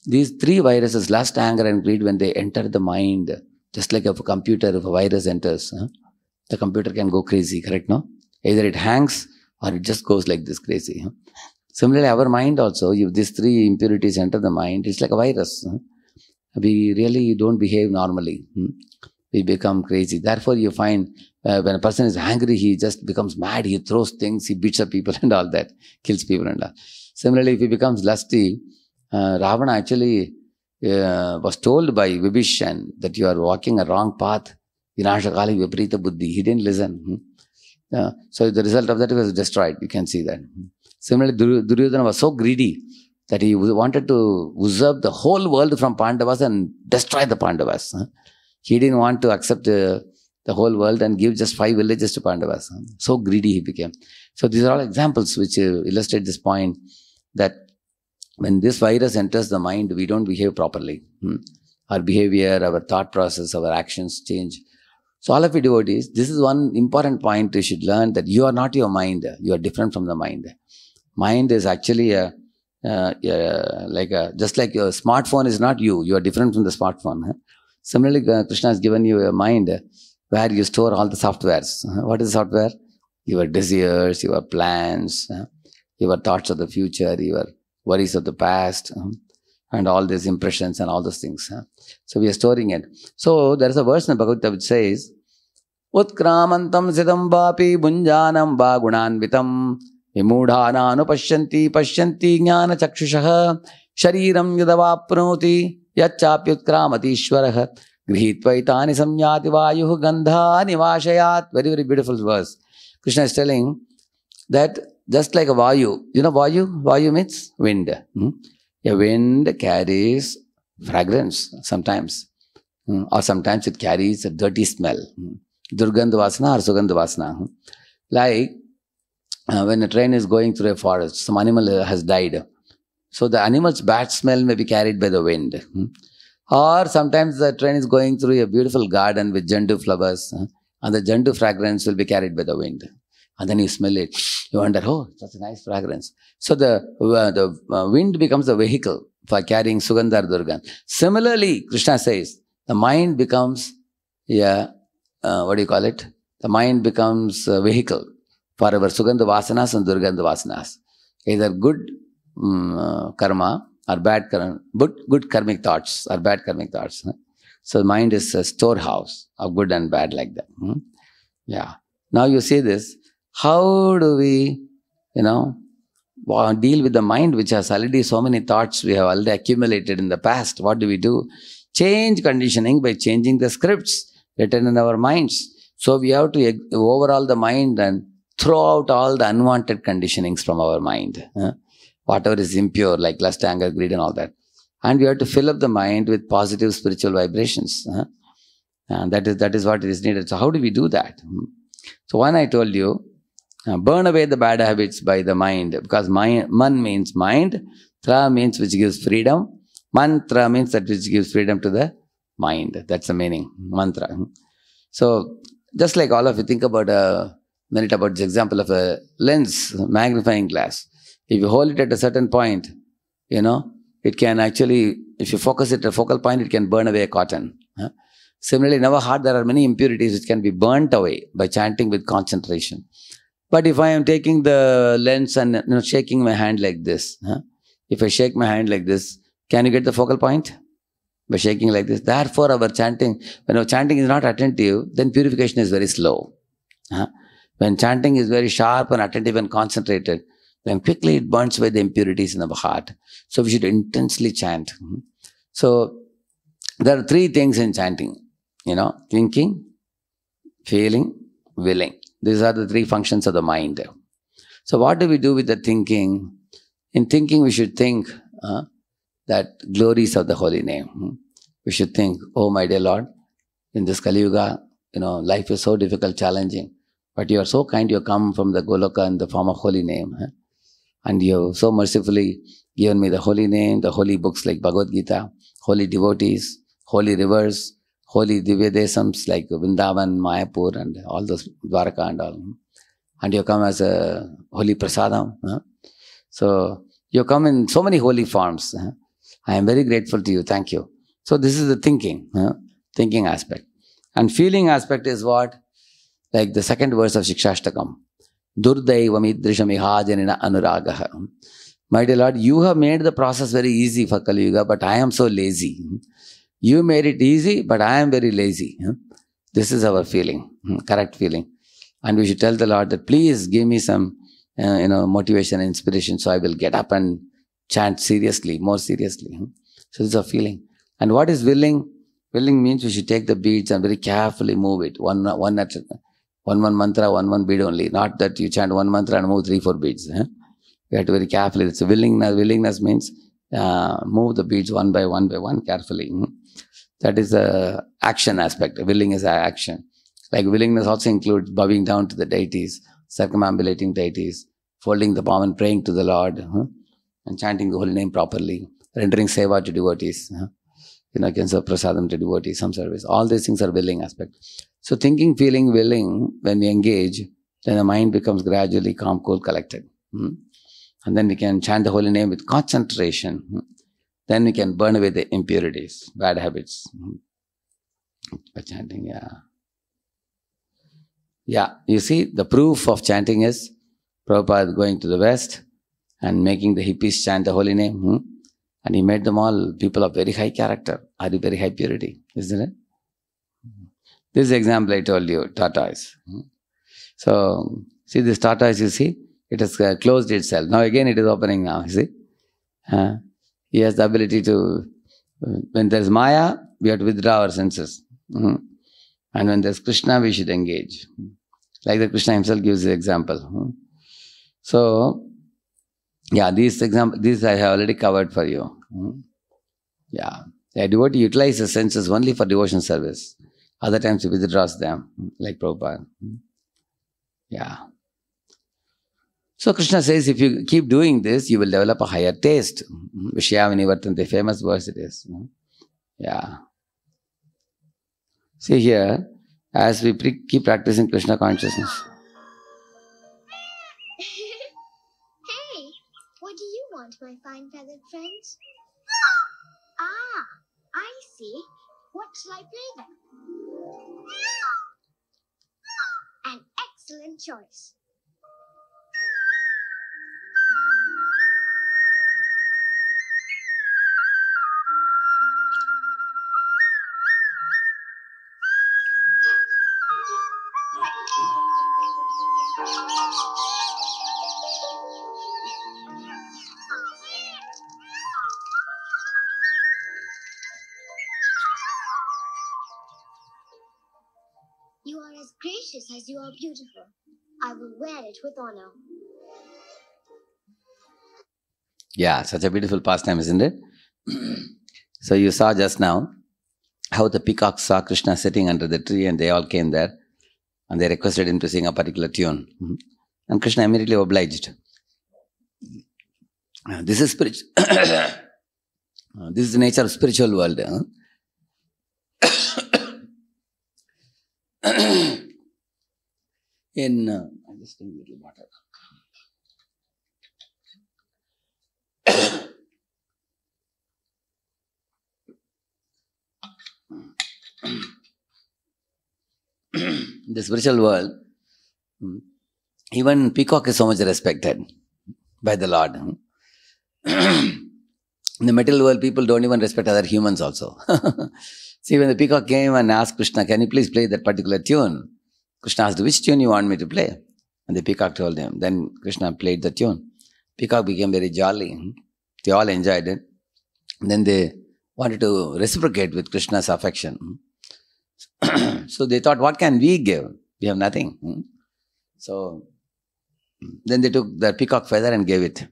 These three viruses, lust, anger, and greed, when they enter the mind, just like if a computer, if a virus enters, huh? the computer can go crazy, correct? No? Either it hangs or it just goes like this crazy. Huh? Similarly, our mind also, if these three impurities enter the mind, it's like a virus. Huh? We really don't behave normally. Hmm? We become crazy. Therefore, you find uh, when a person is angry, he just becomes mad, he throws things, he beats up people and all that, kills people and all. Similarly, if he becomes lusty, uh, Ravana actually uh, was told by Vibhishan that you are walking a wrong path Vinashakali Viprita Buddhi. He didn't listen. Hmm? so the result of that was destroyed. You can see that. Hmm? Similarly, Duryodhana was so greedy that he wanted to usurp the whole world from Pandavas and destroy the Pandavas. He didn't want to accept the whole world and give just five villages to Pandavas. So greedy he became. So these are all examples which uh, illustrate this point that when this virus enters the mind, we don't behave properly. Hmm? Our behavior, our thought process, our actions change. So, all of you devotees, this is one important point you should learn that you are not your mind, you are different from the mind. Mind is actually a, a like a, just like your smartphone is not you, you are different from the smartphone. Similarly, uh, Krishna has given you a mind where you store all the softwares. What is software? Your desires, your plans, your thoughts of the future, your worries of the past and all these impressions and all those things. Huh? So we are storing it. So there is a verse in Bhagavad Gita which says, Utkramantam siddham vapi bunjanam va gunanvitam vimudhananupashyanti pashyanti jnana chakshushaha शरीरं यदवाप्नोति यच्चाप्युत्क्रामतीश्वरः गृहीत्वैतानि संयाति वायुः gandha वाशयात् very very beautiful verse krishna is telling that just like a vayu you know vayu vayu means wind hmm? A wind carries fragrance sometimes, hmm, or sometimes it carries a dirty smell. Hmm. Durgandh or Sugandh hmm. Like uh, when a train is going through a forest, some animal has died. So the animal's bad smell may be carried by the wind. Or sometimes the train is going through a beautiful garden with jandu flowers, and the jandu fragrance will be carried by the wind. And then you smell it. You wonder, oh, such a nice fragrance. So the, uh, the uh, wind becomes a vehicle for carrying Sugandhar Durgan. Similarly, Krishna says, the mind becomes, yeah, uh, what do you call it? The mind becomes a vehicle for our Sugandha Vasanas and Durgandha Vasanas. Either good um, karma or bad karma, good, good karmic thoughts or bad karmic thoughts. Huh? So mind is a storehouse of good and bad like that. Hmm? Yeah. Now you see this, how do we, you know, deal with the mind which has already so many thoughts we have already accumulated in the past? What do we do? Change conditioning by changing the scripts written in our minds. So we have to overhaul the mind and throw out all the unwanted conditionings from our mind. Huh? Whatever is impure, like lust, anger, greed, and all that. And we have to fill up the mind with positive spiritual vibrations. Huh? And that is that is what is needed. So how do we do that? Hmm. So one I told you, now, burn away the bad habits by the mind because mind, man means mind, tra means which gives freedom, mantra means that which gives freedom to the mind. That's the meaning, mantra. So, just like all of you, think about a minute about the example of a lens, magnifying glass. If you hold it at a certain point, you know, it can actually, if you focus it at a focal point, it can burn away cotton. Huh? Similarly, in our heart, there are many impurities which can be burnt away by chanting with concentration. But if I am taking the lens and you know, shaking my hand like this, huh? if I shake my hand like this, can you get the focal point? By shaking like this. Therefore, our chanting, when our chanting is not attentive, then purification is very slow. Huh? When chanting is very sharp and attentive and concentrated, then quickly it burns away the impurities in our heart. So we should intensely chant. Hmm? So there are three things in chanting, you know, thinking, feeling, willing. These are the three functions of the mind. So, what do we do with the thinking? In thinking, we should think uh, that glories of the holy name. Hmm. We should think, oh, my dear Lord, in this Kali Yuga, you know, life is so difficult, challenging, but you are so kind, you come from the Goloka in the form of holy name. Huh? And you so mercifully given me the holy name, the holy books like Bhagavad Gita, holy devotees, holy rivers, holy divyadesams like Vrindavan, Mayapur, and all those Dwarka and all. And you come as a holy Prasadam. So you come in so many holy forms. I am very grateful to you. Thank you. So this is the thinking, thinking aspect. And feeling aspect is what? Like the second verse of Shikshashtakam. Durdaiva anuragaha. My dear Lord, you have made the process very easy for Kali Yuga, but I am so lazy. You made it easy, but I am very lazy. This is our feeling, hmm, correct feeling. And we should tell the Lord that, please give me some, uh, you know, motivation and inspiration so I will get up and chant seriously, more seriously. Hmm. So this is a feeling. And what is willing? Willing means we should take the beads and very carefully move it, one, one at one one mantra, one one bead only. Not that you chant one mantra and move three, four beads. Eh? You have to very carefully. It's willingness. Willingness means uh, move the beads one by one by one carefully. Hmm? That is the action aspect. Willing is action. Like willingness also includes bowing down to the deities, circumambulating deities, folding the palm and praying to the Lord, hmm? and chanting the holy name properly, rendering seva to devotees, hmm? you know, cancer prasadam to devotees, some service. All these things are willing aspect. So thinking, feeling, willing, when we engage, then the mind becomes gradually calm, cool, collected. And then we can chant the holy name with concentration. Hmm. Then we can burn away the impurities, bad habits. Hmm. By chanting, yeah. Yeah, you see, the proof of chanting is Prabhupada going to the West and making the hippies chant the holy name. Hmm? And he made them all people of very high character, are very high purity, isn't it? This example I told you, tortoise. Hmm? So, see this tortoise, you see, it has uh, closed itself. Now again it is opening now, you see. Uh, he has the ability to, uh, when there's Maya, we have to withdraw our senses. Mm-hmm. And when there's Krishna, we should engage. Like the Krishna himself gives the example. Mm-hmm. So, yeah, these example, these I have already covered for you. Mm-hmm. Yeah. A devotee utilizes the senses only for devotion service. Other times he withdraws them, mm-hmm, like Prabhupada. Mm-hmm. Yeah. So Krishna says, if you keep doing this, you will develop a higher taste. Mm-hmm. Vishyavani Vartante, famous verse it is. Yeah. See here, as we pre- keep practicing Krishna consciousness. hey, what do you want, my fine feathered friends? ah, I see. What shall I play then? An excellent choice. you are beautiful. I will wear it with honor. Yeah, such a beautiful pastime, isn't it? so you saw just now how the peacocks saw Krishna sitting under the tree and they all came there and they requested him to sing a particular tune. And Krishna immediately obliged. this is spirit. this is the nature of spiritual world. Huh? in, uh, I just a little water. in the spiritual world, hmm, even peacock is so much respected by the Lord. Hmm. in the material world, people don't even respect other humans also. See, when the peacock came and asked Krishna, can you please play that particular tune? Krishna asked, which tune you want me to play? And the peacock told him. Then Krishna played the tune. Peacock became very jolly. They all enjoyed it. And then they wanted to reciprocate with Krishna's affection. so they thought, what can we give? We have nothing. So then they took the peacock feather and gave it.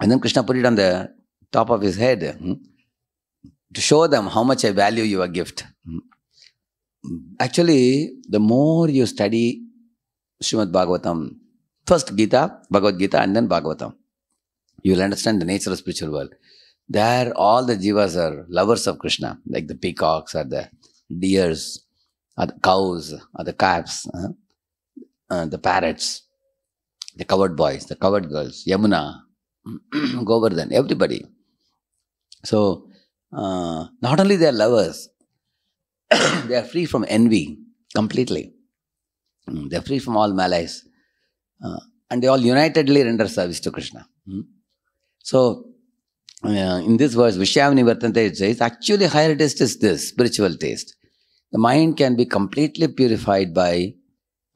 And then Krishna put it on the top of his head to show them how much I value your gift actually, the more you study Shrimad Bhagavatam, first Gita, Bhagavad Gita, and then Bhagavatam, you'll understand the nature of spiritual world. There, all the jivas are lovers of Krishna, like the peacocks or the deers, or the cows, or the calves, uh, uh, the parrots, the covered boys, the covered girls, Yamuna, Govardhan, everybody. So, uh, not only they are lovers, they are free from envy completely. Mm, they are free from all malice. Uh, and they all unitedly render service to Krishna. Hmm? So, uh, in this verse, Vishyavani Vartante says, actually, higher taste is this spiritual taste. The mind can be completely purified by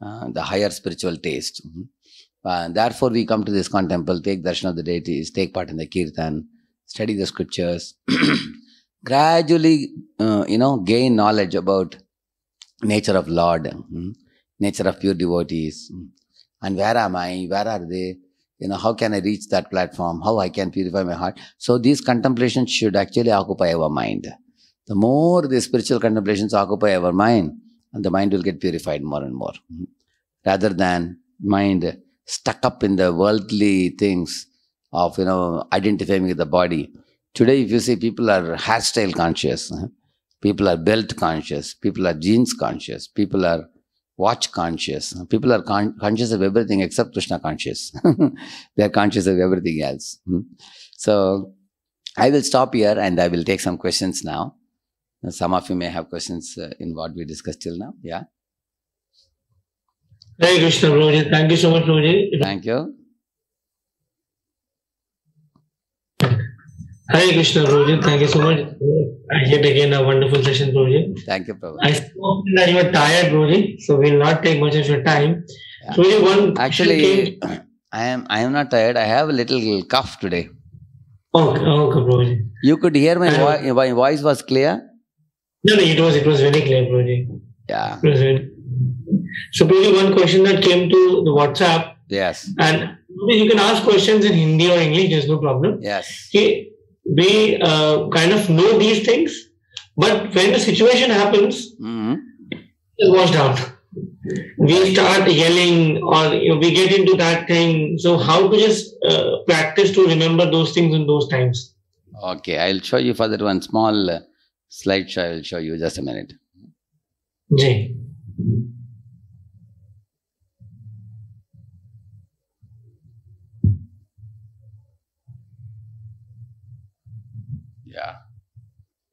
uh, the higher spiritual taste. Mm-hmm. Uh, therefore, we come to this contemple, take darshan of the deities, take part in the kirtan, study the scriptures, gradually, uh, you know, gain knowledge about nature of Lord, hmm, nature of pure devotees. Hmm. and where am I? Where are they? You know, how can I reach that platform? How I can purify my heart? So these contemplations should actually occupy our mind. The more the spiritual contemplations occupy our mind, and the mind will get purified more and more. Hmm. rather than mind stuck up in the worldly things of, you know, identifying with the body Today, if you see people are hairstyle conscious, people are belt conscious, people are jeans conscious, people are watch conscious, people are con conscious of everything except Krishna conscious. they are conscious of everything else. Hmm? So, I will stop here and I will take some questions now. Some of you may have questions uh, in what we discussed till now. Yeah. Hey Krishna, Thank you so much, Prabhuji. Thank you. Hi Krishna Prabhuji, thank you so much. Yet again, a wonderful session, Prabhuji. Thank you, Prabhuji. I spoke that you tired, Prabhuji, so we'll not take much of your time. Yeah. Prabhuji, one Actually, I am I am not tired. I have a little cough today. Okay, okay, Prabhuji. You could hear my voice. My voice was clear. No, no, it was it was very clear, Prabhuji. Yeah. So, Prabhuji, one question that came to the WhatsApp. Yes. And you can ask questions in Hindi or English. There's no problem. Yes. Okay we uh, kind of know these things, but when the situation happens, mm-hmm. it's washed out. We start yelling, or you know, we get into that thing. So, how to just uh, practice to remember those things in those times? Okay, I'll show you for that one small uh, slideshow. I'll show you just a minute. Jay. Yeah.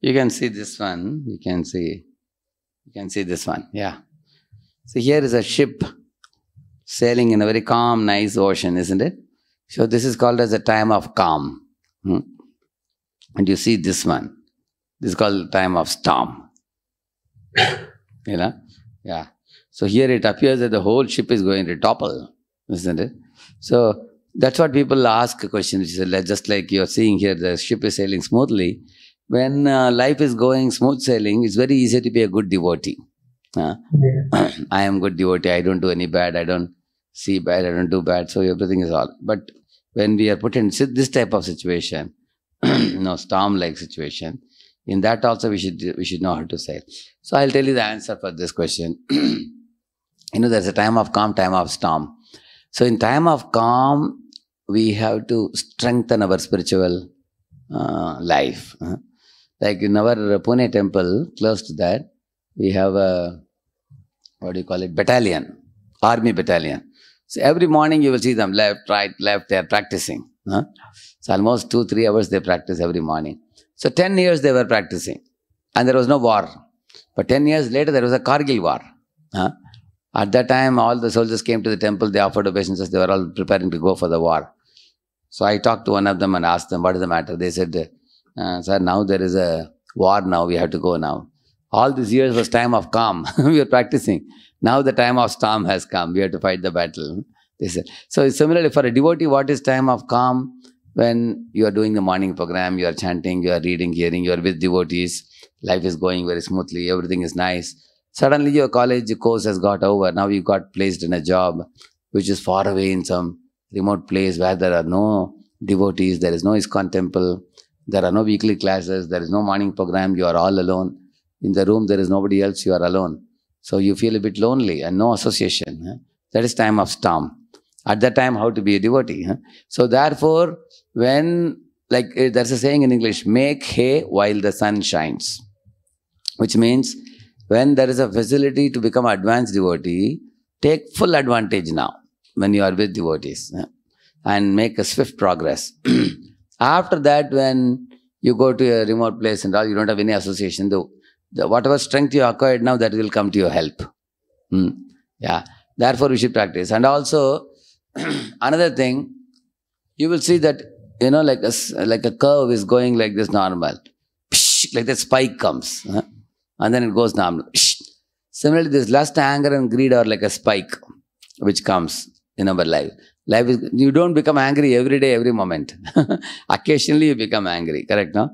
You can see this one. You can see. You can see this one. Yeah. So here is a ship sailing in a very calm, nice ocean, isn't it? So this is called as a time of calm. Hmm? And you see this one. This is called time of storm. you know? Yeah. So here it appears that the whole ship is going to topple, isn't it? So that's what people ask a question, just like you're seeing here, the ship is sailing smoothly. When uh, life is going smooth sailing, it's very easy to be a good devotee. Uh, yeah. I am good devotee. I don't do any bad. I don't see bad. I don't do bad. So everything is all. But when we are put in this type of situation, you know, storm-like situation, in that also we should we should know how to sail. So I'll tell you the answer for this question. you know, there's a time of calm, time of storm. So in time of calm, we have to strengthen our spiritual uh, life. Uh-huh. like in our Pune temple, close to that, we have a, what do you call it, battalion, army battalion. So every morning you will see them left, right, left, they are practicing. Uh-huh. So almost two, three hours they practice every morning. So 10 years they were practicing and there was no war. But 10 years later there was a Kargil war. Huh? At that time, all the soldiers came to the temple, they offered obeisances, they were all preparing to go for the war. So I talked to one of them and asked them, What is the matter? They said, uh, Sir, now there is a war, now we have to go now. All these years was time of calm. we were practicing. Now the time of storm has come. We have to fight the battle. They said. So similarly, for a devotee, what is time of calm? When you are doing the morning program, you are chanting, you are reading, hearing, you are with devotees, life is going very smoothly, everything is nice. Suddenly your college course has got over. Now you got placed in a job which is far away in some remote place where there are no devotees, there is no ISKCON temple, there are no weekly classes, there is no morning program, you are all alone. In the room, there is nobody else, you are alone. So you feel a bit lonely and no association. That is time of storm. At that time, how to be a devotee. So therefore, when, like eh, there's a saying in English, make hay while the sun shines, which means when there is a facility to become advanced devotee, take full advantage now when you are with devotees and make a swift progress. After that, when you go to a remote place and all, you don't have any association, though. The, whatever strength you acquired now, that will come to your help. Hmm. Yeah. Therefore, we should practice. And also, another thing, you will see that, you know, like a, like a curve is going like this normal. Psh, like the spike comes. Huh? and then it goes normal. Similarly, this lust, anger, and greed are like a spike which comes in our life. Life is you don't become angry every day, every moment. Occasionally you become angry, correct? No?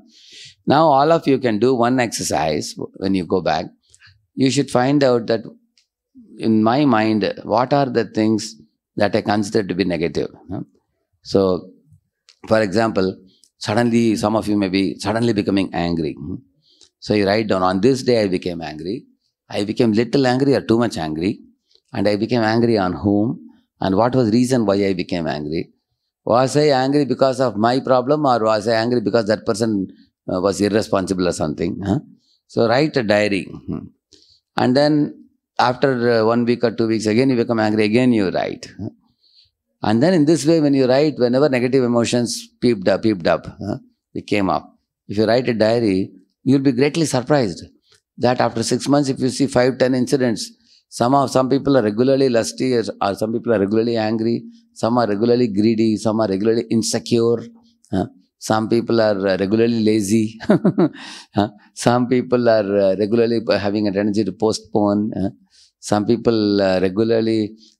Now all of you can do one exercise when you go back. You should find out that in my mind, what are the things that I consider to be negative? No? So, for example, suddenly some of you may be suddenly becoming angry. Hmm? So you write down, on this day I became angry. I became little angry or too much angry. And I became angry on whom? And what was reason why I became angry? Was I angry because of my problem or was I angry because that person uh, was irresponsible or something? Huh? So write a diary. Hmm. And then after uh, one week or two weeks, again you become angry, again you write. And then in this way, when you write, whenever negative emotions peeped up, peeped up, huh, they came up. If you write a diary, you will be greatly surprised that after six months, if you see five, ten incidents, some some people are regularly lusty, or some people are regularly angry, some are regularly greedy, some are regularly insecure. some people are uh, regularly lazy some people are uh, regularly having a tendency to postpone some people uh, regularly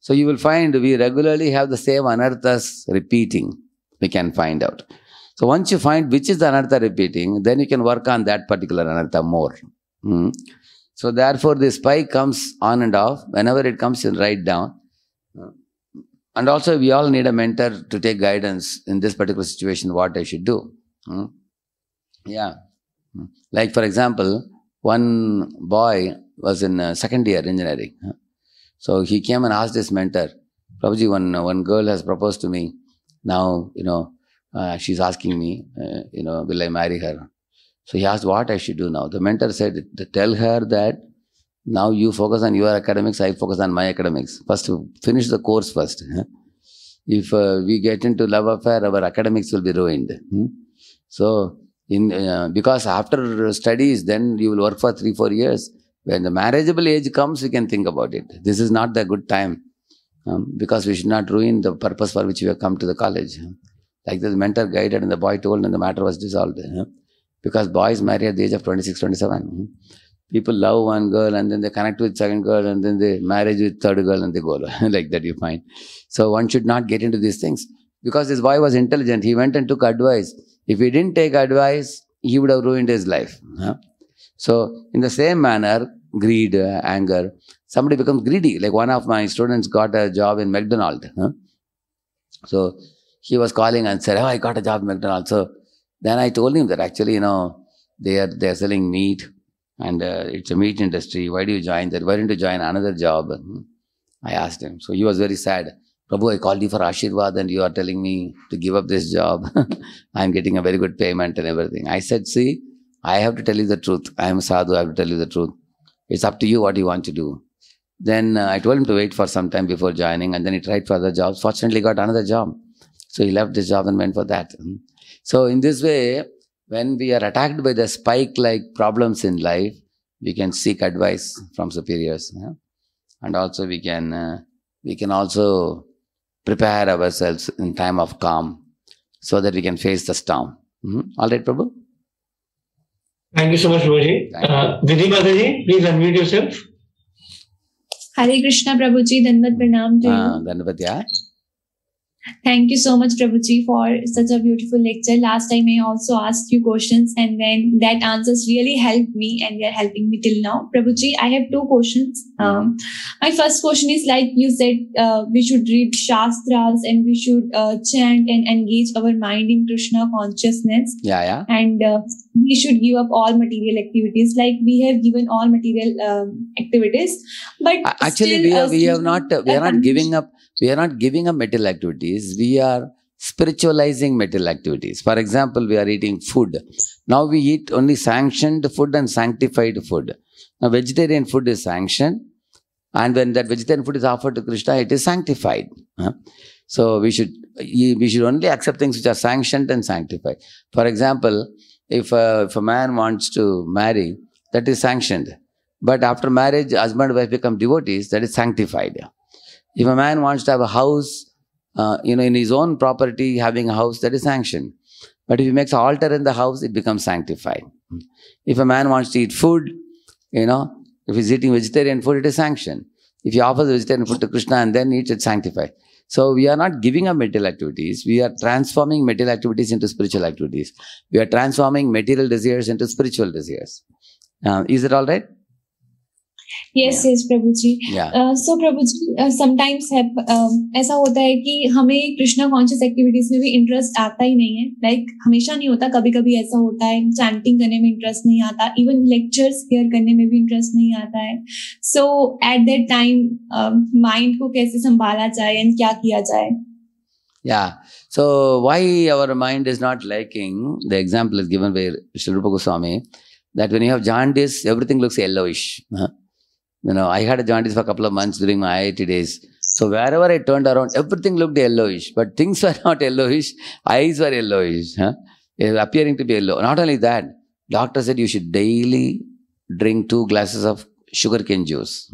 so you will find we regularly have the same anarthas repeating we can find out so once you find which is the anartha repeating, then you can work on that particular anartha more. Hmm. So therefore, the spike comes on and off. Whenever it comes, you write down. And also, we all need a mentor to take guidance in this particular situation, what I should do. Hmm. Yeah. Hmm. Like, for example, one boy was in uh, second year engineering. So he came and asked his mentor, Prabhuji, one, one girl has proposed to me. Now, you know, uh, she's asking me, uh, you know, will I marry her? So he asked what I should do now. The mentor said, tell her that now you focus on your academics, I focus on my academics. First, finish the course first. if uh, we get into love affair, our academics will be ruined. Hmm? So, in uh, because after studies, then you will work for three, four years. When the marriageable age comes, we can think about it. This is not the good time um, because we should not ruin the purpose for which we have come to the college. Like this, mentor guided and the boy told and the matter was dissolved. Because boys marry at the age of 26, 27. People love one girl and then they connect with second girl and then they marriage with third girl and they go like that you find. So one should not get into these things. Because this boy was intelligent, he went and took advice. If he didn't take advice, he would have ruined his life. So in the same manner, greed, uh, anger. Somebody becomes greedy. Like one of my students got a job in McDonald's. Huh? So he was calling and said, "Oh, I got a job at McDonald's." So then I told him that actually, you know, they are they are selling meat, and uh, it's a meat industry. Why do you join that? Why didn't you join another job? I asked him. So he was very sad. Prabhu, I called you for Ashirvad and you are telling me to give up this job. I'm getting a very good payment and everything. I said, see, I have to tell you the truth. I am sadhu. I have to tell you the truth. It's up to you what you want to do. Then uh, I told him to wait for some time before joining and then he tried for other jobs. Fortunately, got another job. So he left his job and went for that. Hmm. So in this way, when we are attacked by the spike-like problems in life, we can seek advice from superiors, yeah? and also we can uh, we can also prepare ourselves in time of calm, so that we can face the storm. Mm-hmm. All right, Prabhu. Thank you so much, Prabhuji. Uh, Didi Mataji, please unmute yourself. Hare Krishna, Prabhuji. Dhanvat Pranam Uh, Dhanvat, yeah. Thank you so much, Prabhuji, for such a beautiful lecture. Last time I also asked you questions and then that answers really helped me and they're helping me till now. Prabhuji, I have two questions. Um, my first question is like you said, uh, we should read Shastras and we should uh, chant and engage our mind in Krishna consciousness. Yeah, yeah. And uh, we should give up all material activities. Like we have given all material um, activities, but actually still, we, uh, are, we have not, we are not uh, giving up we are not giving up material activities, we are spiritualizing material activities. For example, we are eating food. Now we eat only sanctioned food and sanctified food. Now vegetarian food is sanctioned and when that vegetarian food is offered to Krishna, it is sanctified. So we should we should only accept things which are sanctioned and sanctified. For example, if a, uh, if a man wants to marry, that is sanctioned. But after marriage, husband and wife become devotees, that is sanctified. If a man wants to have a house, uh, you know, in his own property, having a house, that is sanctioned. But if he makes an altar in the house, it becomes sanctified. If a man wants to eat food, you know, if he's eating vegetarian food, it is sanctioned. If he offers vegetarian food to Krishna and then eats, it's sanctified. So we are not giving up material activities. We are transforming material activities into spiritual activities. We are transforming material desires into spiritual desires. Uh, is it all right? Yes yes Prabhu ji so Prabhu ji sometimes है ऐसा होता है कि हमें Krishna conscious activities में भी interest आता ही नहीं है लाइक like, हमेशा नहीं होता कभी कभी ऐसा होता है चैंटिंग करने में इंटरेस्ट नहीं आता इवन लेक्चर्स केयर करने में भी इंटरेस्ट नहीं आता है so at that time mind को कैसे संभाला जाए एंड क्या किया जाए Yeah. So why our mind is not liking, the example is given by Shilrupa Goswami, that when you have jaundice, everything looks yellowish. Uh-huh. You know, I had a jaundice for a couple of months during my IIT days. So wherever I turned around, everything looked yellowish, but things were not yellowish. Eyes were yellowish, huh? appearing to be yellow. Not only that, doctor said you should daily drink two glasses of sugarcane juice.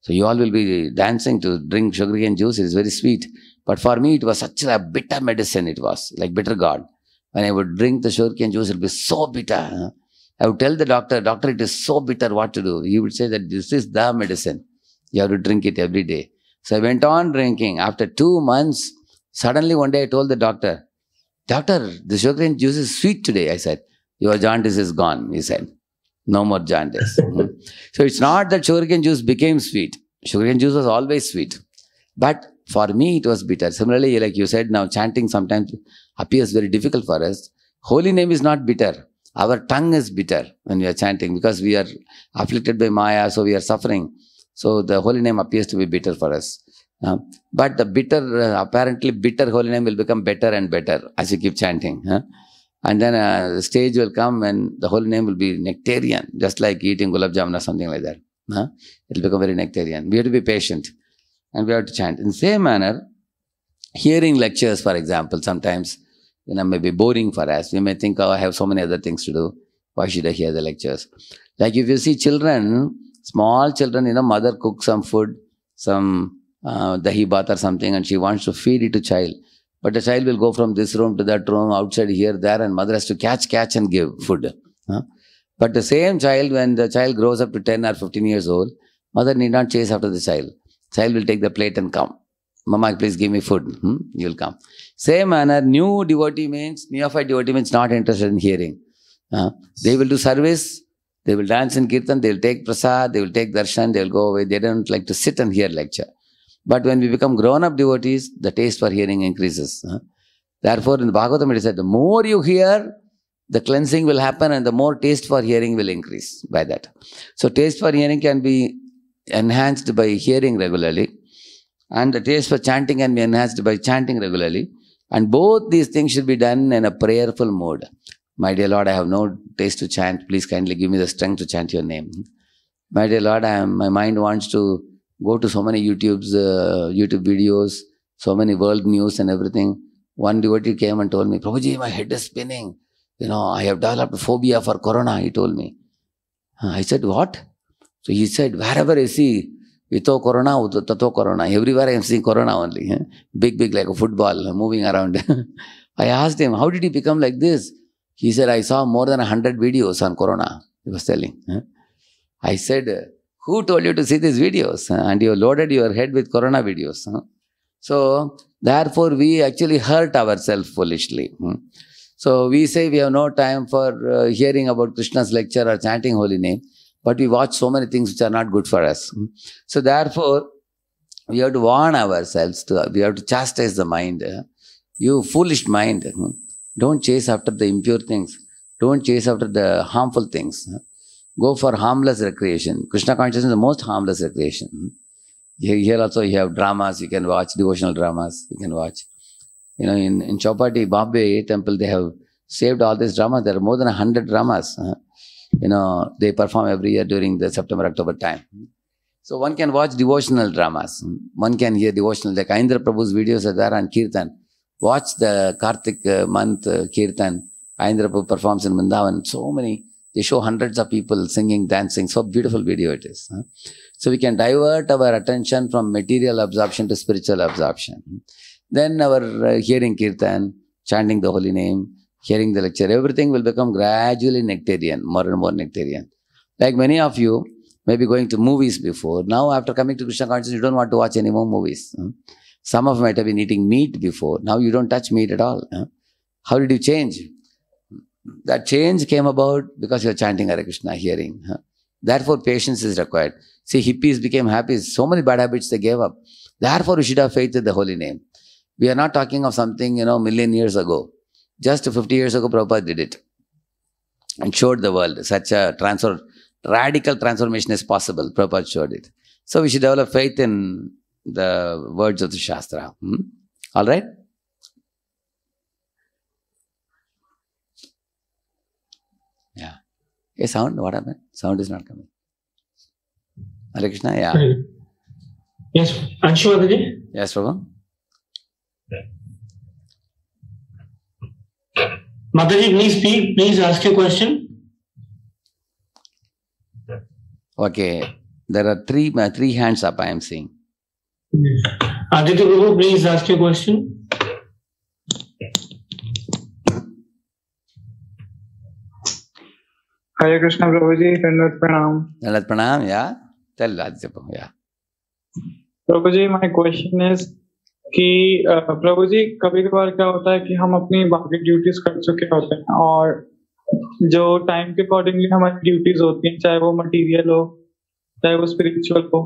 So you all will be dancing to drink sugarcane juice. It is very sweet. But for me, it was such a bitter medicine. It was like bitter God. When I would drink the sugarcane juice, it would be so bitter. I would tell the doctor, doctor, it is so bitter, what to do? He would say that this is the medicine. You have to drink it every day. So I went on drinking. After two months, suddenly one day I told the doctor, Doctor, the sugar and juice is sweet today. I said, Your jaundice is gone, he said. No more jaundice. Hmm. so it's not that sugarcane juice became sweet. Sugarcane juice was always sweet. But for me, it was bitter. Similarly, like you said, now chanting sometimes appears very difficult for us. Holy name is not bitter. Our tongue is bitter when we are chanting because we are afflicted by Maya, so we are suffering. So the holy name appears to be bitter for us. Uh, but the bitter, uh, apparently bitter holy name will become better and better as you keep chanting. Huh? And then a uh, stage will come when the holy name will be nectarian, just like eating gulab jamun or something like that. Huh? It will become very nectarian. We have to be patient and we have to chant. In the same manner, hearing lectures, for example, sometimes you know, may be boring for us. We may think, oh, I have so many other things to do. Why should I hear the lectures? Like if you see children, small children, you know, mother cooks some food, some uh, dahi bath or something, and she wants to feed it to child. But the child will go from this room to that room, outside here, there, and mother has to catch, catch, and give food. Huh? But the same child, when the child grows up to 10 or 15 years old, mother need not chase after the child. Child will take the plate and come. Mama, please give me food. Hmm? You'll come. Same manner, new devotee means, neophyte devotee means not interested in hearing. Uh, they will do service, they will dance in kirtan, they will take prasad, they will take darshan, they will go away. They don't like to sit and hear lecture. But when we become grown up devotees, the taste for hearing increases. Uh, therefore, in the Bhagavatam, it is said the more you hear, the cleansing will happen and the more taste for hearing will increase by that. So, taste for hearing can be enhanced by hearing regularly and the taste for chanting can be enhanced by chanting regularly. And both these things should be done in a prayerful mode. My dear Lord, I have no taste to chant. Please kindly give me the strength to chant your name. My dear Lord, I am, my mind wants to go to so many YouTube's, uh, YouTube videos, so many world news and everything. One devotee came and told me, Prabhuji, my head is spinning. You know, I have developed phobia for corona, he told me. I said, what? So he said, wherever I see all corona, all corona. Everywhere I am seeing corona only. Big, big like a football moving around. I asked him, how did he become like this? He said, I saw more than 100 videos on corona. He was telling. I said, who told you to see these videos? And you loaded your head with corona videos. So, therefore, we actually hurt ourselves foolishly. So, we say we have no time for uh, hearing about Krishna's lecture or chanting holy name but we watch so many things which are not good for us. Hmm. So therefore, we have to warn ourselves, to, we have to chastise the mind. You foolish mind, hmm. don't chase after the impure things. Don't chase after the harmful things. Go for harmless recreation. Krishna consciousness is the most harmless recreation. Here also you have dramas, you can watch devotional dramas, you can watch. You know, in, in Chopati, Bombay temple, they have saved all these dramas. There are more than a hundred dramas you know, they perform every year during the September, October time. So one can watch devotional dramas. One can hear devotional, like Aindra Prabhu's videos are there on Kirtan. Watch the Kartik uh, month uh, Kirtan. Aindra Prabhu performs in Vrindavan. So many, they show hundreds of people singing, dancing. So beautiful video it is. So we can divert our attention from material absorption to spiritual absorption. Then our uh, hearing Kirtan, chanting the holy name, hearing the lecture, everything will become gradually nectarian, more and more nectarian. Like many of you may be going to movies before. Now, after coming to Krishna consciousness, you don't want to watch any more movies. Some of you might have been eating meat before. Now you don't touch meat at all. How did you change? That change came about because you're chanting Hare Krishna, hearing. Therefore, patience is required. See, hippies became happy. So many bad habits they gave up. Therefore, we should have faith in the holy name. We are not talking of something, you know, million years ago. Just 50 years ago, Prabhupada did it and showed the world such a transfer, radical transformation is possible. Prabhupada showed it. So we should develop faith in the words of the Shastra. Hmm? All right? Yeah. Hey, sound, what happened? Sound is not coming. Hare Krishna, yeah. Yes, Anshu Yes, Prabhu. Mataji, please speak. Please ask your question. Okay. There are three uh, three hands up, I am seeing. Yes. Aditya Prabhu, please ask your question. Hare Krishna Prabhuji, Tandat Pranam. Tandat Pranam, yeah. Tell Aditya Prabhu, yeah. Prabhuji, my question is कि प्रभु जी कभी कभार क्या होता है कि हम अपनी बाकी ड्यूटीज कर चुके होते हैं और जो टाइम के अकॉर्डिंगली हमारी ड्यूटीज होती हैं चाहे वो मटेरियल हो चाहे वो स्पिरिचुअल हो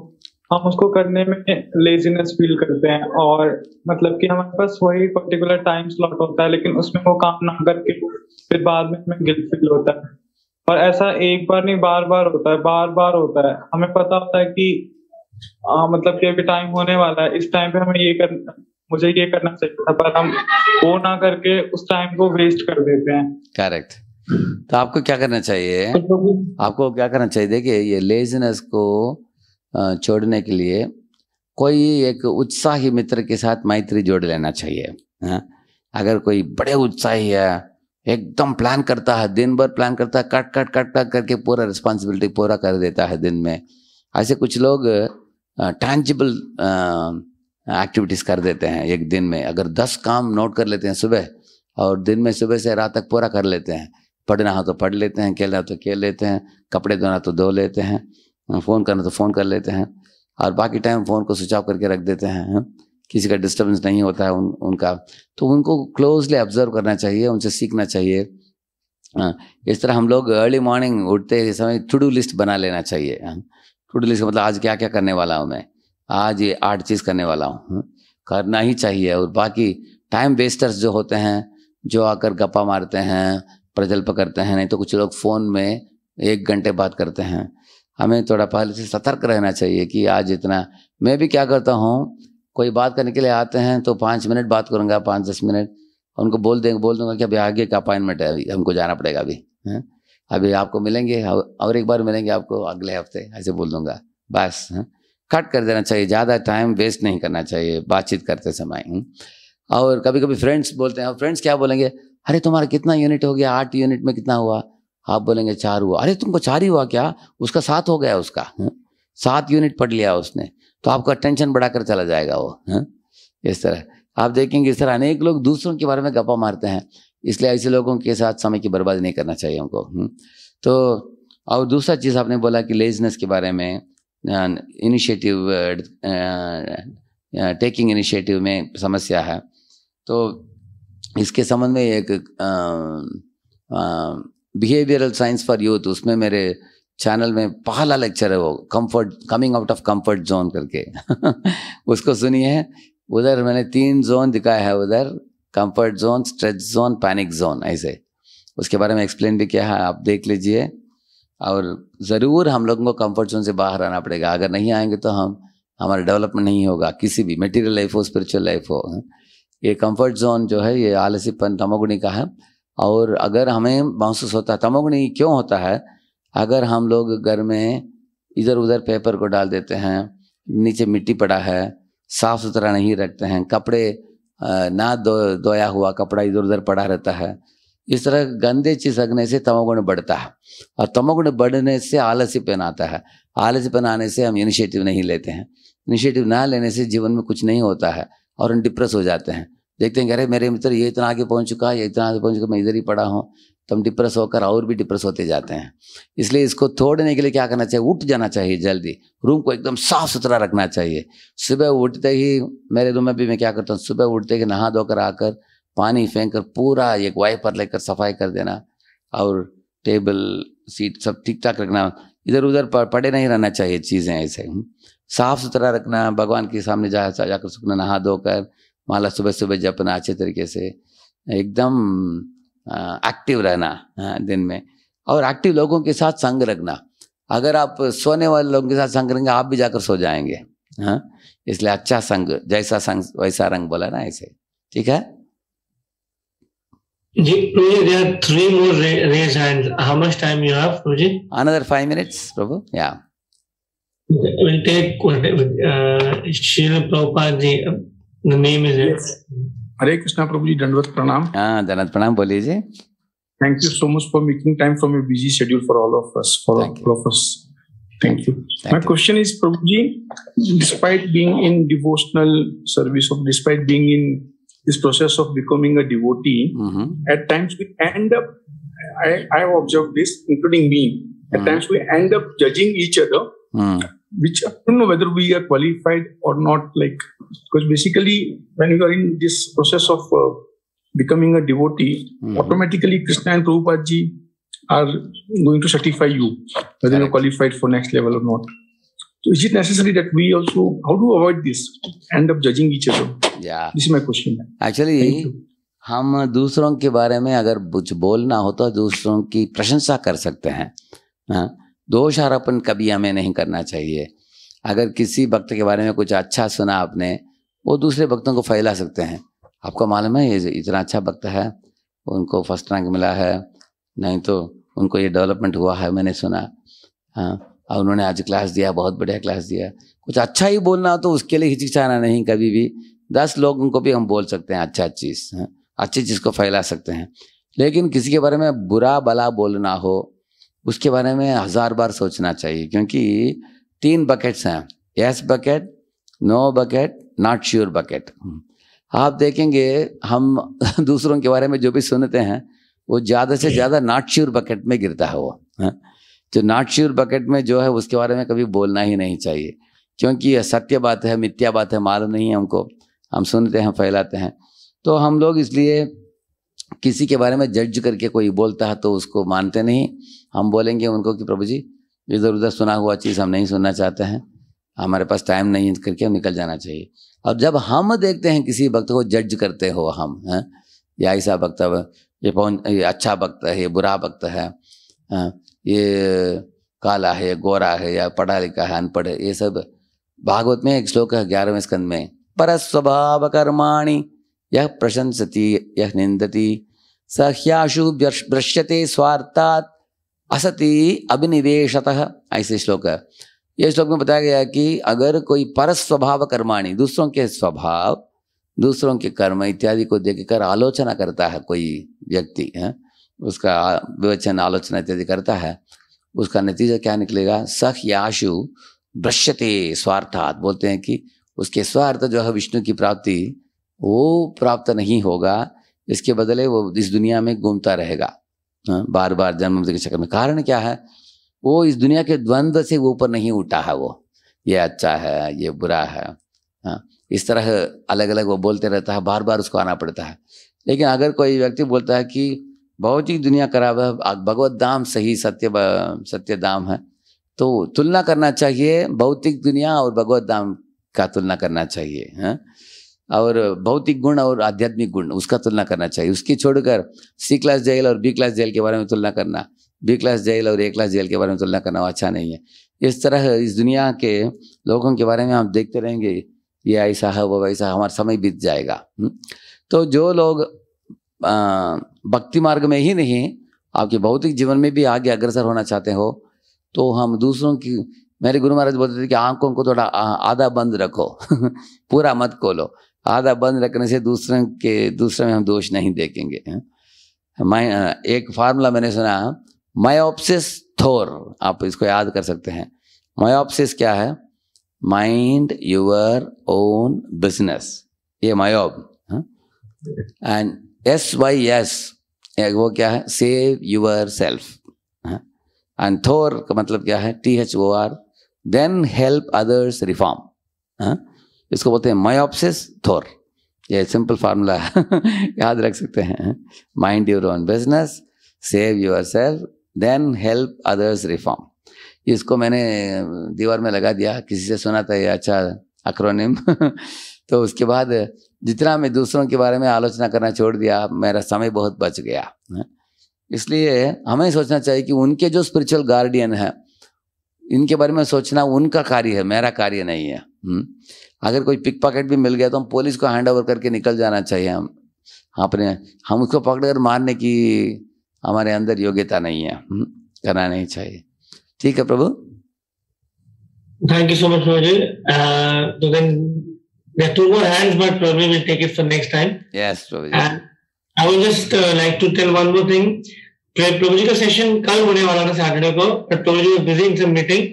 हम उसको करने में लेजीनेस फील करते हैं और मतलब कि हमारे पास वही पर्टिकुलर टाइम स्लॉट होता है लेकिन उसमें वो काम ना करके फिर बाद में हमें गिल्ट फील होता है और ऐसा एक बार नहीं बार बार होता है बार बार होता है हमें पता होता है कि आ, मतलब कि अभी टाइम होने वाला है इस टाइम पे हमें ये करना मुझे ये करना चाहिए था पर हम वो ना करके उस टाइम को वेस्ट कर देते हैं करेक्ट तो आपको क्या करना चाहिए आपको क्या करना चाहिए देखिए ये लेजनेस को छोड़ने के लिए कोई एक उत्साही मित्र के साथ मैत्री जोड़ लेना चाहिए हा? अगर कोई बड़े उत्साही है एकदम प्लान करता है दिन भर प्लान करता है कट कट कट कट करके पूरा रिस्पॉन्सिबिलिटी पूरा कर देता है दिन में ऐसे कुछ लोग टैंजिबल एक्टिविटीज कर देते हैं एक दिन में अगर दस काम नोट कर लेते हैं सुबह और दिन में सुबह से रात तक पूरा कर लेते हैं पढ़ना हो तो पढ़ लेते हैं खेलना हो तो खेल लेते हैं कपड़े धोना तो धो लेते हैं फ़ोन करना तो फ़ोन कर लेते हैं और बाकी टाइम फ़ोन को स्विच ऑफ करके रख देते हैं किसी का डिस्टर्बेंस नहीं होता है उन उनका तो उनको क्लोजली ऑब्जर्व करना चाहिए उनसे सीखना चाहिए इस तरह हम लोग अर्ली मॉर्निंग उठते समय टू डू लिस्ट बना लेना चाहिए टू डू लिस्ट मतलब आज क्या क्या करने वाला हूँ मैं आज ये आठ चीज़ करने वाला हूँ हम्म। करना ही चाहिए और बाकी टाइम वेस्टर्स जो होते हैं जो आकर गप्पा मारते हैं प्रजल्प करते हैं नहीं तो कुछ लोग फ़ोन में एक घंटे बात करते हैं हमें थोड़ा पहले से सतर्क रहना चाहिए कि आज इतना मैं भी क्या करता हूँ कोई बात करने के लिए आते हैं तो पाँच मिनट बात करूँगा पाँच दस मिनट उनको बोल देंगे बोल दूंगा कि अभी आगे का अपॉइंटमेंट है अभी हमको जाना पड़ेगा अभी है हम्म। अभी आपको मिलेंगे और एक बार मिलेंगे आपको अगले हफ्ते ऐसे बोल दूंगा बस कट हाँ। कर देना चाहिए ज़्यादा टाइम वेस्ट नहीं करना चाहिए बातचीत करते समय हाँ। और कभी कभी फ्रेंड्स बोलते हैं और फ्रेंड्स क्या बोलेंगे अरे तुम्हारा कितना यूनिट हो गया आठ यूनिट में कितना हुआ आप बोलेंगे चार हुआ अरे तुमको चार ही हुआ क्या उसका सात हो गया उसका हाँ। सात यूनिट पढ़ लिया उसने तो आपका टेंशन बढ़ाकर चला जाएगा वो इस तरह आप देखेंगे इस तरह अनेक लोग दूसरों के बारे में गप्पा मारते हैं इसलिए ऐसे लोगों के साथ समय की बर्बादी नहीं करना चाहिए हमको हम्म। तो और दूसरा चीज़ आपने बोला कि लेजनेस के बारे में इनिशिएटिव टेकिंग इनिशिएटिव में समस्या है तो इसके संबंध में एक बिहेवियरल साइंस फॉर यूथ उसमें मेरे चैनल में पहला लेक्चर है वो comfort coming out of comfort zone करके उसको सुनिए उधर मैंने तीन जोन दिखाया है उधर comfort zone stretch zone panic zone ऐसे उसके बारे में एक्सप्लेन भी किया है आप देख लीजिए और ज़रूर हम लोगों को कंफर्ट जोन से बाहर आना पड़ेगा अगर नहीं आएंगे तो हम हमारा डेवलपमेंट नहीं होगा किसी भी मटेरियल लाइफ हो स्पिरिचुअल लाइफ हो हाँ। ये कंफर्ट जोन जो है ये आलसीपन तमोगुणी का है और अगर हमें महसूस होता है तमोगुणी क्यों होता है अगर हम लोग घर में इधर उधर पेपर को डाल देते हैं नीचे मिट्टी पड़ा है साफ़ सुथरा नहीं रखते हैं कपड़े ना दो, दोया हुआ कपड़ा इधर उधर पड़ा रहता है इस तरह गंदे चीज रखने से तमोगुण बढ़ता है और तमोगुण बढ़ने से आलस्यपन आता है आलस्यपन आने से हम इनिशिएटिव नहीं लेते हैं इनिशिएटिव ना लेने से जीवन में कुछ नहीं होता है और हम डिप्रेस हो जाते हैं देखते हैं अरे मेरे मित्र ये इतना आगे पहुंच चुका है ये इतना आगे पहुंच चुका मैं इधर ही पड़ा हूँ तो हम डिप्रेस होकर और भी डिप्रेस होते जाते हैं इसलिए इसको तोड़ने के लिए क्या करना चाहिए उठ जाना चाहिए जल्दी रूम को एकदम साफ सुथरा रखना चाहिए सुबह उठते ही मेरे रूम में भी मैं क्या करता हूँ सुबह उठते ही नहा धोकर आकर पानी फेंक कर पूरा एक वाइपर लेकर सफाई कर देना और टेबल सीट सब ठीक ठाक रखना इधर उधर पड़े नहीं रहना चाहिए चीज़ें ऐसे साफ सुथरा रखना भगवान के सामने जा जाकर सुखना नहा धोकर माला सुबह सुबह जपना अच्छे तरीके से एकदम एक्टिव रहना दिन में और एक्टिव लोगों के साथ संग रखना अगर आप सोने वाले लोगों के साथ संग रहेंगे आप भी जाकर सो जाएंगे हाँ इसलिए अच्छा संग जैसा संग वैसा रंग बोला ना ऐसे ठीक है अनदर हरे कृष्णा प्रभु जी दंडवत प्रणाम हाँ दंडवत प्रणाम बोलिए जी thank you so much for making time from your busy schedule for all of us for all of us thank you my question is Prabhu ji despite being in devotional service of despite being in this process of becoming a devotee at times we end up I I have observe this including me at times we end up judging each other which I don't know whether we are qualified और not like because basically when you are in this process of uh, becoming a devotee mm-hmm. automatically krishna and prabhupada ji are going to certify you whether right. you are qualified for next level or not so is it necessary that we also how to avoid this end up judging each other yeah this is my question actually हम दूसरों के बारे में अगर कुछ बोलना हो तो दूसरों की प्रशंसा कर सकते हैं दोषारोपण कभी हमें नहीं करना चाहिए अगर किसी वक्त के बारे में कुछ अच्छा सुना आपने वो दूसरे वक्तों को फैला सकते हैं आपको मालूम है ये इतना अच्छा वक्त है उनको फर्स्ट रैंक मिला है नहीं तो उनको ये डेवलपमेंट हुआ है मैंने सुना हाँ और उन्होंने आज क्लास दिया बहुत बढ़िया क्लास दिया कुछ अच्छा ही बोलना हो तो उसके लिए हिचकिचाना नहीं कभी भी दस लोगों को भी हम बोल सकते हैं अच्छा चीज़ हाँ, अच्छी चीज़ को फैला सकते हैं लेकिन किसी के बारे में बुरा भला बोलना हो उसके बारे में हज़ार बार सोचना चाहिए क्योंकि तीन बकेट्स हैं yes bucket no bucket not sure bucket आप देखेंगे हम दूसरों के बारे में जो भी सुनते हैं वो ज़्यादा से ज़्यादा नॉट श्योर बकेट में गिरता है वो है? जो नॉट श्योर बकेट में जो है उसके बारे में कभी बोलना ही नहीं चाहिए क्योंकि यह सत्य बात है मिथ्या बात है मालूम नहीं है हमको हम सुनते हैं फैलाते हैं तो हम लोग इसलिए किसी के बारे में जज करके कोई बोलता है तो उसको मानते नहीं हम बोलेंगे उनको कि प्रभु जी इधर उधर सुना हुआ चीज़ हम नहीं सुनना चाहते हैं हमारे पास टाइम नहीं करके निकल जाना चाहिए और जब हम देखते हैं किसी वक्त को जज करते हो हम हैं या ऐसा वक्त ये पहुँच ये अच्छा वक्त है ये बुरा वक्त है ये काला है गोरा है या पढ़ा लिखा है अनपढ़ ये सब भागवत में एक श्लोक है ग्यारहवें स्कंद में पर स्वभाव कर्माणी यह प्रशंसती यह निंदती सह्याशु ब्रश्यते स्वार्थात असती अभिनिवेशत ऐसे श्लोक है यह श्लोक में बताया गया कि अगर कोई पर स्वभाव कर्माणी दूसरों के स्वभाव दूसरों के कर्म इत्यादि को देखकर आलोचना करता है कोई व्यक्ति है उसका विवचन आलोचना इत्यादि करता है उसका नतीजा क्या निकलेगा सख याशु दृश्यते स्वार्थात बोलते हैं कि उसके स्वार्थ जो है विष्णु की प्राप्ति वो प्राप्त नहीं होगा इसके बदले वो इस दुनिया में घूमता रहेगा हाँ, बार बार जन्म के चक्कर में कारण क्या है वो इस दुनिया के द्वंद्व से ऊपर नहीं उठा है वो ये अच्छा है ये बुरा है हाँ। इस तरह अलग अलग वो बोलते रहता है बार बार उसको आना पड़ता है लेकिन अगर कोई व्यक्ति बोलता है कि भौतिक दुनिया खराब है भगवत धाम सही सत्य सत्य दाम है तो तुलना करना चाहिए भौतिक दुनिया और भगवत धाम का तुलना करना चाहिए है हाँ। और भौतिक गुण और आध्यात्मिक गुण उसका तुलना करना चाहिए उसकी छोड़कर सी क्लास जेल और बी क्लास जेल के बारे में तुलना करना बी क्लास जेल और ए क्लास जेल के बारे में तुलना करना अच्छा नहीं है इस तरह इस दुनिया के लोगों के बारे में हम देखते रहेंगे ये ऐसा है वो वैसा हमारा समय बीत जाएगा हम्म, तो जो लोग भक्ति मार्ग में ही नहीं आपके भौतिक जीवन में भी आगे अग्रसर होना चाहते हो तो हम दूसरों की मेरे गुरु महाराज बोलते थे कि आंखों को थोड़ा आधा बंद रखो पूरा मत खोलो आधा बंद रखने से दूसरे के दूसरे में हम दोष नहीं देखेंगे मैं एक फार्मूला मैंने सुना मायोप्सिस थोर आप इसको याद कर सकते हैं मायोप्सिस क्या है माइंड योर ओन बिजनेस ये MYOB and S Y S वो क्या है save yourself and THOR का मतलब क्या है T H O R then help others reform इसको बोलते हैं मायोप्सिस थोर ये सिंपल फार्मूला है याद रख सकते हैं mind your own business save yourself then help others reform इसको मैंने दीवार में लगा दिया किसी से सुना था ये अच्छा अक्रोनिम तो उसके बाद जितना मैं दूसरों के बारे में आलोचना करना छोड़ दिया मेरा समय बहुत बच गया इसलिए हमें सोचना चाहिए कि उनके जो स्पिरिचुअल गार्डियन है इनके बारे में सोचना उनका कार्य है मेरा कार्य नहीं है हम्म। अगर कोई पिक पॉकेट भी मिल गया तो हम पुलिस को हैंड ओवर करके निकल जाना चाहिए हम हाँ, अपने हम उसको पकड़कर मारने की हमारे अंदर योग्यता नहीं है हम्म, करना नहीं चाहिए ठीक है Prabhu thank you so much Prabhu ji का सेशन कल होने वाला था सैटरडे को Prabhu ji busy in some meeting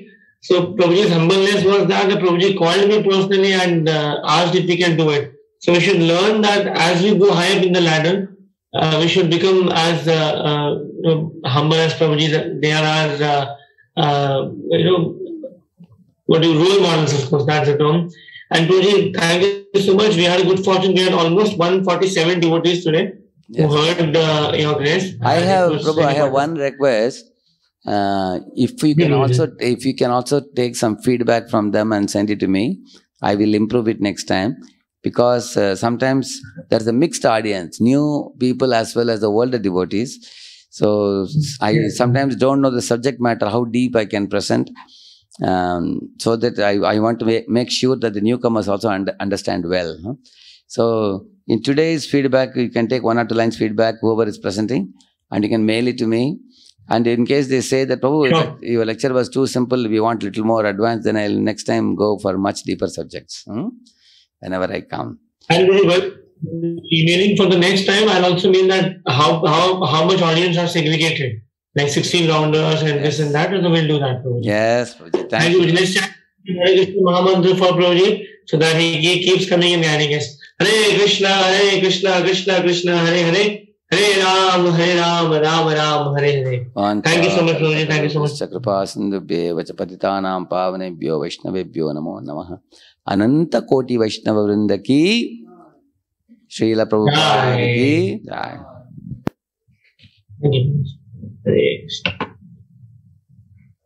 So Prabhuji's humbleness was that Prabhuji called me personally and uh, asked if we can do it. So we should learn that as we go higher in the ladder, uh, we should become as uh, uh humble as Prabhuji. They are as, uh, uh, you know, what do role models, of course, that's the term. And Prabhuji, thank you so much. We had a good fortune. We had almost 147 devotees today yes. who heard your grace. I have, Prabhu, I have one request uh, if you can also if you can also take some feedback from them and send it to me i will improve it next time because uh, sometimes there's a mixed audience new people as well as the older devotees so i sometimes don't know the subject matter how deep i can present um, so that I, I want to make sure that the newcomers also un- understand well huh? so in today's feedback you can take one or two lines feedback whoever is presenting and you can mail it to me and in case they say that, oh, sure. your lecture was too simple, we want little more advanced, then I'll next time go for much deeper subjects hmm? whenever I come. And well, emailing for the next time, I'll also mean that how, how, how much audience are segregated, like 16 rounders and yes. this and that, so we'll do that. Probably. Yes, Prabhuji, thank and you. Let's chat Mahamantra for Prabhuji so that he, keeps coming and the us. Hare Krishna, Hare Krishna, Krishna Krishna, Hare Hare. పతితానాం పావనేభ్యో వైష్ణవేభ్యో నమో నమ అనంత కోటి వైష్ణవ వృందకి శ్రీల ప్రభు హరే కృష్ణ